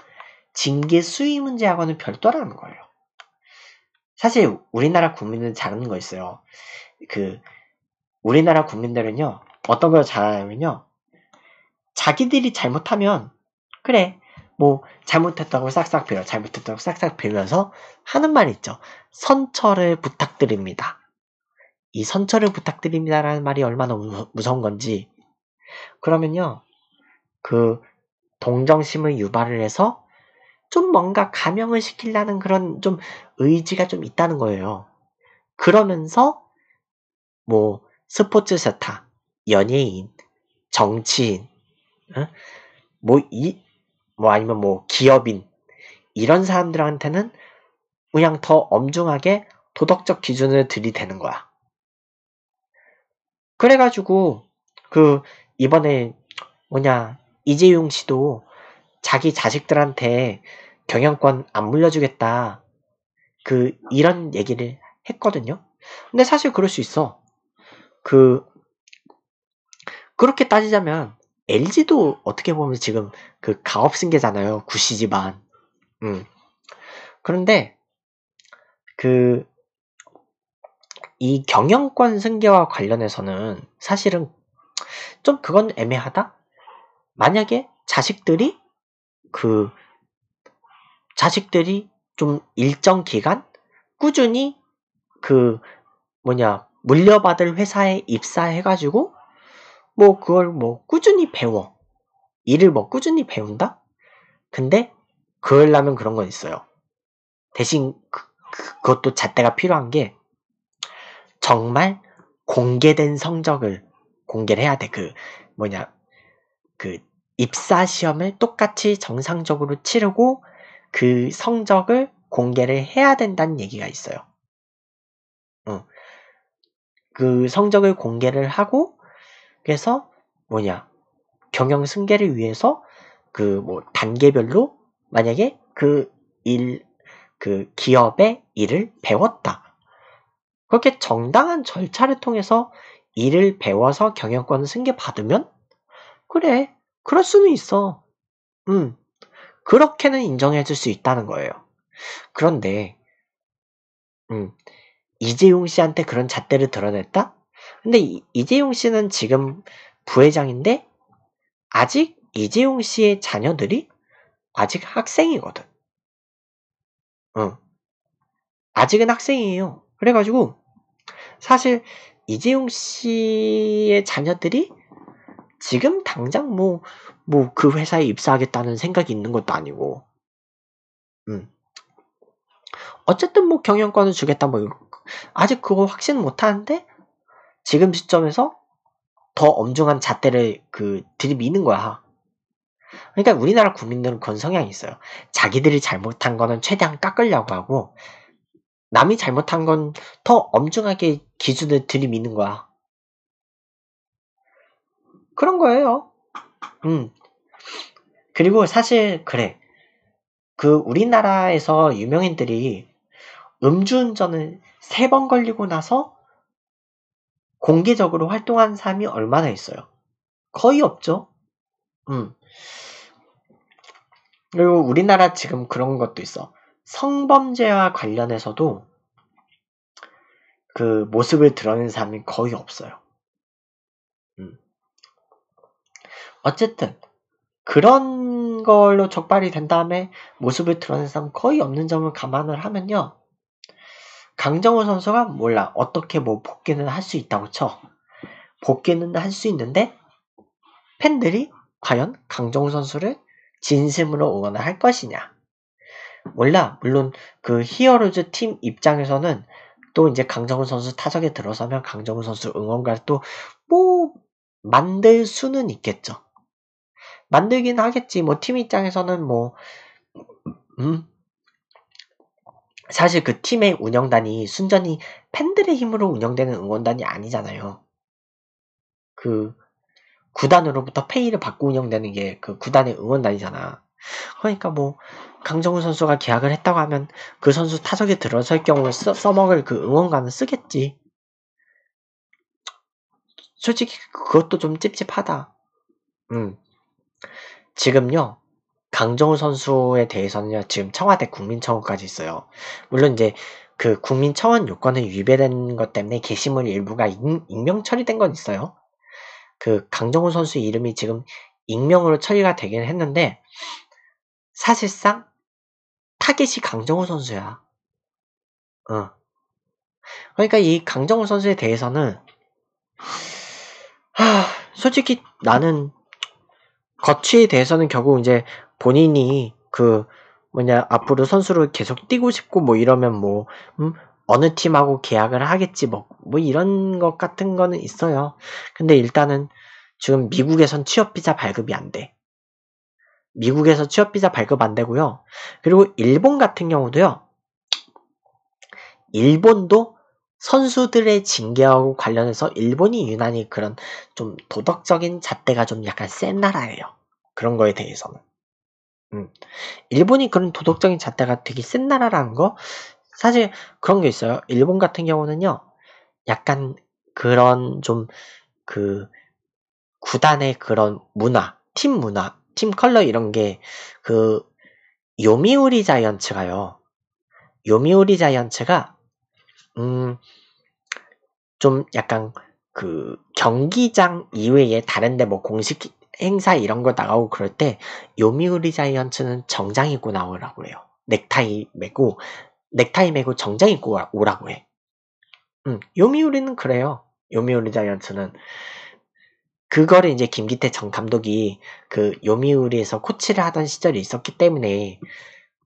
징계 수위 문제하고는 별도라는 거예요. 사실 우리나라 국민은 잘하는 거 있어요. 그 우리나라 국민들은요 어떤 걸 잘하냐면요 자기들이 잘못하면 그래 뭐 잘못했다고 싹싹 빌어 잘못했다고 싹싹 빌면서 하는 말 있죠. 선처를 부탁드립니다. 이 선처를 부탁드립니다라는 말이 얼마나 무서운 건지 그러면요 그 동정심을 유발을 해서 좀 뭔가 감형을 시키려는 그런 좀 의지가 좀 있다는 거예요. 그러면서 뭐 스포츠 스타, 연예인, 정치인, 뭐 이, 뭐 아니면 뭐 기업인 이런 사람들한테는 그냥 더 엄중하게 도덕적 기준을 들이대는 거야. 그래가지고 그 이번에 뭐냐 이재용 씨도 자기 자식들한테 경영권 안 물려주겠다. 그, 이런 얘기를 했거든요. 근데 사실 그럴 수 있어. 그, 그렇게 따지자면, LG도 어떻게 보면 지금 그 가업승계잖아요. 구시 지만 음. 그런데, 그, 이 경영권 승계와 관련해서는 사실은 좀 그건 애매하다? 만약에 자식들이 그 자식들이 좀 일정 기간 꾸준히 그 뭐냐 물려받을 회사에 입사해가지고 뭐 그걸 뭐 꾸준히 배워 일을 뭐 꾸준히 배운다 근데 그럴라면 그런 건 있어요 대신 그, 그, 그것도 잣대가 필요한 게 정말 공개된 성적을 공개를 해야 돼 그 뭐냐 그 입사 시험을 똑같이 정상적으로 치르고 그 성적을 공개를 해야 된다는 얘기가 있어요. 어. 그 성적을 공개를 하고 그래서 뭐냐 경영 승계를 위해서 그 뭐 단계별로 만약에 그일그 그 기업의 일을 배웠다 그렇게 정당한 절차를 통해서 일을 배워서 경영권 승계 받으면 그래 그럴 수는 있어. 음, 그렇게는 인정해 줄 수 있다는 거예요. 그런데, 음, 이재용 씨한테 그런 잣대를 드러냈다? 근데 이, 이재용 씨는 지금 부회장인데, 아직 이재용 씨의 자녀들이 아직 학생이거든. 응. 아직은 학생이에요. 그래가지고, 사실 이재용 씨의 자녀들이 지금 당장 뭐, 뭐 그 회사에 입사하겠다는 생각이 있는 것도 아니고, 음. 어쨌든 뭐 경영권을 주겠다 뭐, 아직 그거 확신 못 하는데, 지금 시점에서 더 엄중한 잣대를 그 들이미는 거야. 그러니까 우리나라 국민들은 그런 성향이 있어요. 자기들이 잘못한 거는 최대한 깎으려고 하고, 남이 잘못한 건 더 엄중하게 기준을 들이미는 거야. 그런 거예요. 음. 그리고 사실 그래. 그 우리나라에서 유명인들이 음주운전을 세 번 걸리고 나서 공개적으로 활동한 사람이 얼마나 있어요? 거의 없죠. 음. 그리고 우리나라 지금 그런 것도 있어. 성범죄와 관련해서도 그 모습을 드러낸 사람이 거의 없어요. 음. 어쨌든 그런 걸로 적발이 된 다음에 모습을 드러낸 사람 거의 없는 점을 감안을 하면요. 강정호 선수가 몰라 어떻게 뭐 복귀는 할 수 있다고 쳐. 복귀는 할 수 있는데 팬들이 과연 강정호 선수를 진심으로 응원을 할 것이냐. 몰라 물론 그 히어로즈 팀 입장에서는 또 이제 강정호 선수 타석에 들어서면 강정호 선수 응원가를 또 뭐 만들 수는 있겠죠. 만들긴 하겠지. 뭐 팀 입장에서는 뭐 음. 사실 그 팀의 운영단이 순전히 팬들의 힘으로 운영되는 응원단이 아니잖아요. 그 구단으로부터 페이를 받고 운영되는 게 그 구단의 응원단이잖아. 그러니까 뭐 강정우 선수가 계약을 했다고 하면 그 선수 타석에 들어설 경우 써, 써먹을 그 응원가는 쓰겠지. 솔직히 그것도 좀 찝찝하다. 응. 음. 지금요. 강정호 선수에 대해서는요. 지금 청와대 국민청원까지 있어요. 물론 이제 그 국민청원 요건을 위배된 것 때문에 게시물 일부가 익명 처리된 건 있어요. 그 강정호 선수 이름이 지금 익명으로 처리가 되긴 했는데 사실상 타겟이 강정호 선수야. 어. 그러니까 이 강정호 선수에 대해서는 하, 솔직히 나는 거취에 대해서는 결국 이제 본인이 그 뭐냐 앞으로 선수로 계속 뛰고 싶고 뭐 이러면 뭐 음, 어느 팀하고 계약을 하겠지 뭐, 뭐 이런 것 같은 거는 있어요. 근데 일단은 지금 미국에선 취업비자 발급이 안 돼. 미국에서 취업비자 발급 안 되고요. 그리고 일본 같은 경우도요. 일본도 선수들의 징계하고 관련해서 일본이 유난히 그런 좀 도덕적인 잣대가 좀 약간 센 나라예요. 그런 거에 대해서는. 음. 일본이 그런 도덕적인 잣대가 되게 센 나라라는 거 사실 그런 게 있어요. 일본 같은 경우는요. 약간 그런 좀 그 구단의 그런 문화, 팀 문화, 팀 컬러 이런 게 그 요미우리 자이언츠가요. 요미우리 자이언츠가 음, 좀 약간 그 경기장 이외에 다른데 뭐 공식 행사 이런 거 나가고 그럴 때 요미우리 자이언츠는 정장 입고 나오라고 해요. 넥타이 메고 넥타이 메고 정장 입고 오라고 해. 음, 요미우리는 그래요. 요미우리 자이언츠는 그거를 이제 김기태 전 감독이 그 요미우리에서 코치를 하던 시절이 있었기 때문에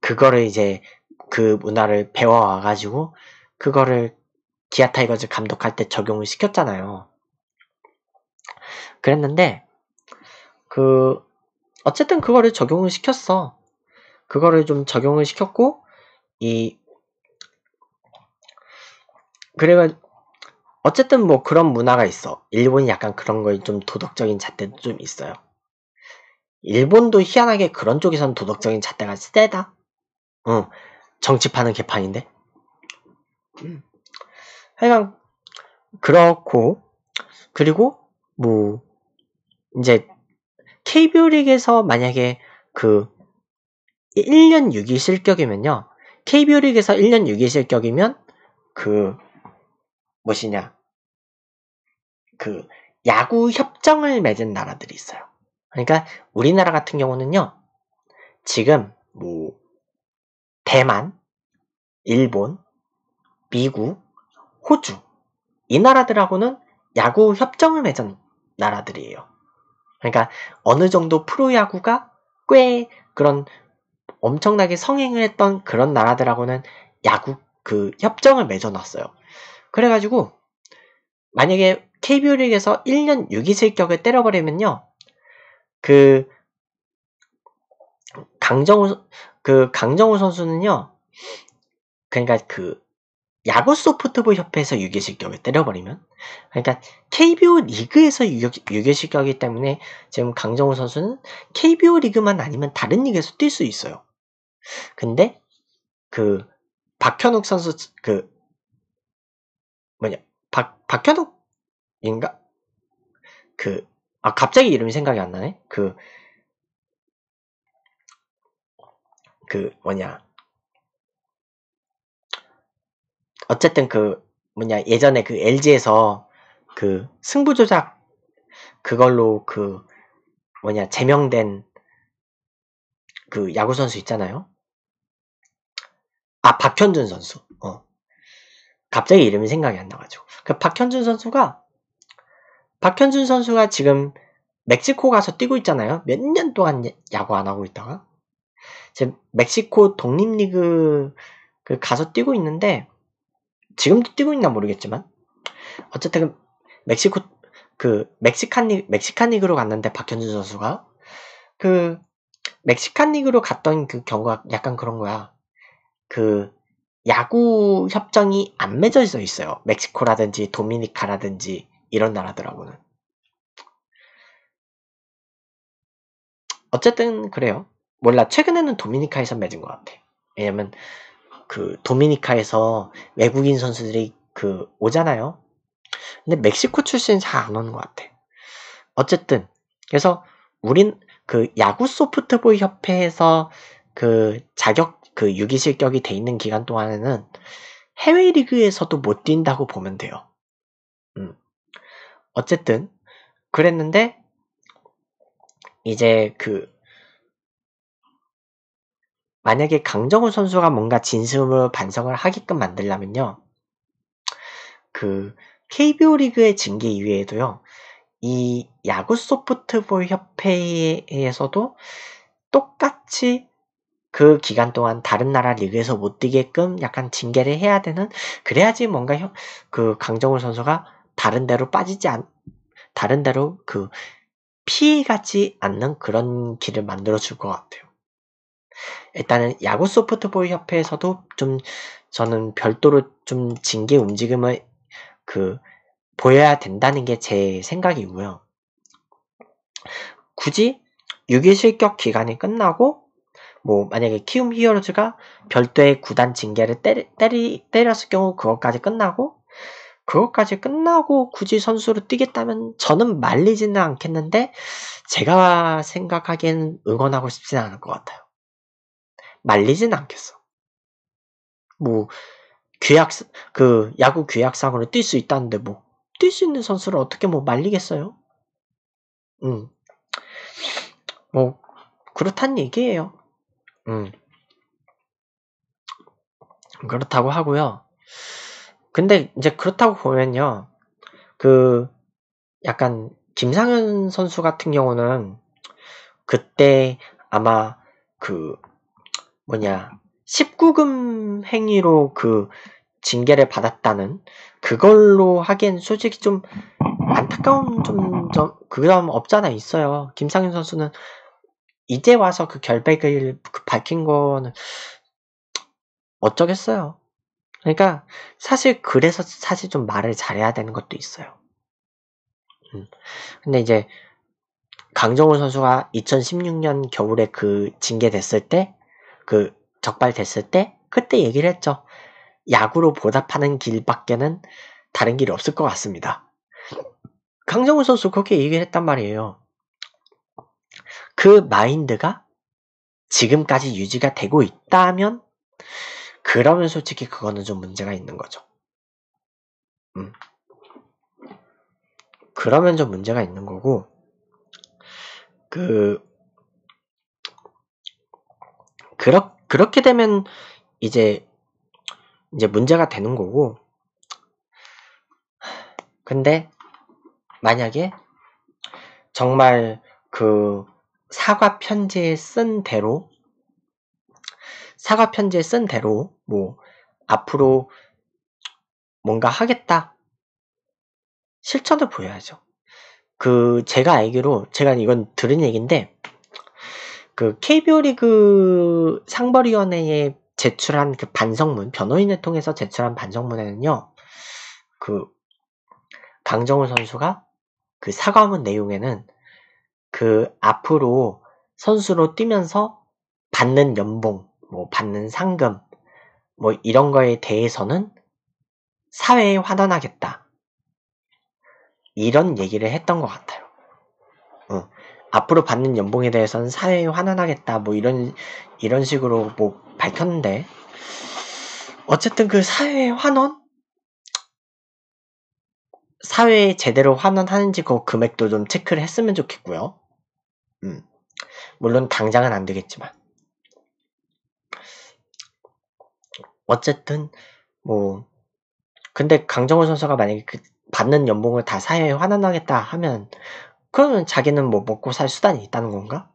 그거를 이제 그 문화를 배워와가지고 그거를 기아 타이거즈 감독할 때 적용을 시켰잖아요. 그랬는데 그 어쨌든 그거를 적용을 시켰어. 그거를 좀 적용을 시켰고 이 그래가 어쨌든 뭐 그런 문화가 있어. 일본이 약간 그런 거에 좀 도덕적인 잣대도 좀 있어요. 일본도 희한하게 그런 쪽에선 도덕적인 잣대가 세다. 응, 정치파는 개판인데. 하여간 그렇고 그리고 뭐 이제 KBO 리그에서 만약에 그 1년 6일 실격이면요. KBO 리그에서 1년 6일 실격이면 그 무엇이냐 그 야구 협정을 맺은 나라들이 있어요. 그러니까 우리나라 같은 경우는요. 지금 뭐 대만, 일본, 미국, 호주 이 나라들하고는 야구 협정을 맺은 나라들이에요. 그러니까 어느 정도 프로야구가 꽤 그런 엄청나게 성행을 했던 그런 나라들하고는 야구 그 협정을 맺어놨어요. 그래가지고 만약에 KBO 리그에서 1년 유기실격을 때려버리면요. 그강정우그 강정호 그 선수는요. 그러니까 그 야구 소프트볼 협회에서 유기실격을 때려버리면 그러니까 KBO 리그에서 유기실격이기 때문에 지금 강정호 선수는 KBO 리그만 아니면 다른 리그에서 뛸 수 있어요. 근데 그 박현욱 선수 그 뭐냐 박 박현욱인가 그 아 갑자기 이름이 생각이 안 나네 그그 그 뭐냐 어쨌든 그 뭐냐 예전에 그 LG에서 그 승부 조작 그걸로 그 뭐냐 제명된 그 야구 선수 있잖아요. 아 박현준 선수. 어. 갑자기 이름이 생각이 안 나가지고. 그 박현준 선수가 박현준 선수가 지금 멕시코 가서 뛰고 있잖아요. 몇 년 동안 야구 안 하고 있다가 지금 멕시코 독립리그 그 가서 뛰고 있는데 지금도 뛰고 있나 모르겠지만 어쨌든 멕시코 그 멕시칸 리 멕시칸 리그로 갔는데 박현준 선수가 그 멕시칸 리그로 갔던 그 경우가 약간 그런 거야. 그 야구 협정이 안 맺어져 있어요. 멕시코라든지 도미니카라든지 이런 나라더라고는. 어쨌든 그래요. 몰라 최근에는 도미니카에서 맺은 것 같아. 왜냐면 그 도미니카에서 외국인 선수들이 그 오잖아요. 근데 멕시코 출신 잘 안 오는 것 같아. 어쨌든 그래서 우린 그 야구 소프트볼 협회에서 그 자격 그 유기 실격이 돼 있는 기간 동안에는 해외 리그에서도 못 뛴다고 보면 돼요. 음. 어쨌든 그랬는데 이제 그 만약에 강정호 선수가 뭔가 진심으로 반성을 하게끔 만들려면요. 그 KBO 리그의 징계 이외에도요. 이 야구 소프트볼 협회에서도 똑같이 그 기간 동안 다른 나라 리그에서 못 뛰게끔 약간 징계를 해야 되는 그래야지 뭔가 형, 그 강정호 선수가 다른 데로 빠지지 않 다른 데로 그 피해가지 않는 그런 길을 만들어 줄 것 같아요. 일단은 야구 소프트볼 협회에서도 좀 저는 별도로 좀 징계 움직임을 그 보여야 된다는 게 제 생각이고요. 굳이 6일 실격 기간이 끝나고 뭐 만약에 키움 히어로즈가 별도의 구단 징계를 때리, 때리, 때렸을 경우 그것까지 끝나고 그것까지 끝나고 굳이 선수로 뛰겠다면 저는 말리지는 않겠는데 제가 생각하기엔 응원하고 싶지는 않을 것 같아요. 말리진 않겠어. 뭐 규약 그 야구 규약상으로 뛸 수 있다는데 뭐 뛸 수 있는 선수를 어떻게 뭐 말리겠어요? 음. 뭐 그렇단 얘기예요. 음. 그렇다고 하고요. 근데 이제 그렇다고 보면요. 그 약간 김상현 선수 같은 경우는 그때 아마 그 뭐냐 19금 행위로 그 징계를 받았다는 그걸로 하기엔 솔직히 좀 안타까운 좀, 좀 그런 없잖아 있어요. 김상윤 선수는 이제 와서 그 결백을 그 밝힌 거는 어쩌겠어요. 그러니까 사실 그래서 사실 좀 말을 잘해야 되는 것도 있어요. 음. 근데 이제 강정호 선수가 2016년 겨울에 그 징계됐을 때그 적발됐을 때 그때 얘기를 했죠. 야구로 보답하는 길밖에는 다른 길이 없을 것 같습니다. 강정우 선수 그렇게 얘기를 했단 말이에요. 그 마인드가 지금까지 유지가 되고 있다면 그러면 솔직히 그거는 좀 문제가 있는 거죠. 음. 그러면 좀 문제가 있는 거고 그 그렇, 그렇게 되면 이제, 이제 문제가 되는 거고. 근데, 만약에, 정말 그 사과 편지에 쓴 대로, 사과 편지에 쓴 대로, 뭐, 앞으로 뭔가 하겠다. 실천을 보여야죠. 그, 제가 알기로, 제가 이건 들은 얘기인데, 그 KBO 리그 상벌위원회에 제출한 그 반성문, 변호인을 통해서 제출한 반성문에는요, 그 강정호 선수가 그 사과문 내용에는 그 앞으로 선수로 뛰면서 받는 연봉, 뭐 받는 상금, 뭐 이런 거에 대해서는 사회에 환원하겠다. 이런 얘기를 했던 것 같아요. 앞으로 받는 연봉에 대해서는 사회에 환원하겠다 뭐 이런 이런 식으로 뭐 밝혔는데 어쨌든 그 사회에 환원 사회에 제대로 환원하는지 그 금액도 좀 체크를 했으면 좋겠고요. 음. 물론 당장은 안 되겠지만 어쨌든 뭐 근데 강정호 선수가 만약에 그 받는 연봉을 다 사회에 환원하겠다 하면 그러면 자기는 뭐 먹고 살 수단이 있다는 건가?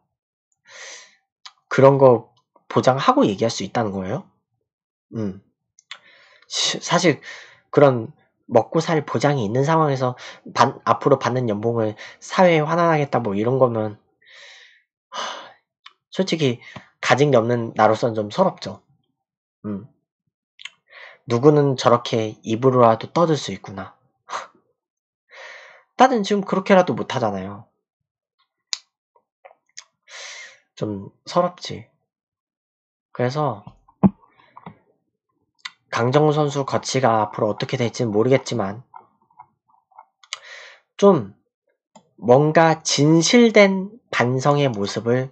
그런 거 보장하고 얘기할 수 있다는 거예요. 음. 사실 그런 먹고 살 보장이 있는 상황에서 반, 앞으로 받는 연봉을 사회에 환원하겠다 뭐 이런 거면 하, 솔직히 가진 게 없는 나로서는 좀 서럽죠. 음. 누구는 저렇게 입으로라도 떠들 수 있구나. 나는 지금 그렇게라도 못하잖아요. 좀 서럽지. 그래서 강정우 선수 거치가 앞으로 어떻게 될지는 모르겠지만 좀 뭔가 진실된 반성의 모습을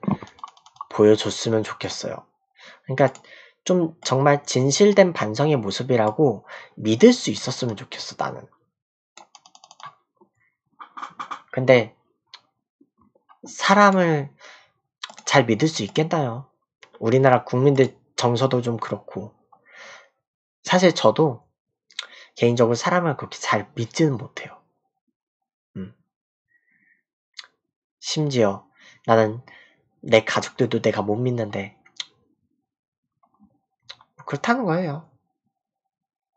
보여줬으면 좋겠어요. 그러니까 좀 정말 진실된 반성의 모습이라고 믿을 수 있었으면 좋겠어, 나는. 근데 사람을 잘 믿을 수 있겠나요? 우리나라 국민들 정서도 좀 그렇고. 사실 저도 개인적으로 사람을 그렇게 잘 믿지는 못해요. 음. 심지어 나는 내 가족들도 내가 못 믿는데 그렇다는 거예요.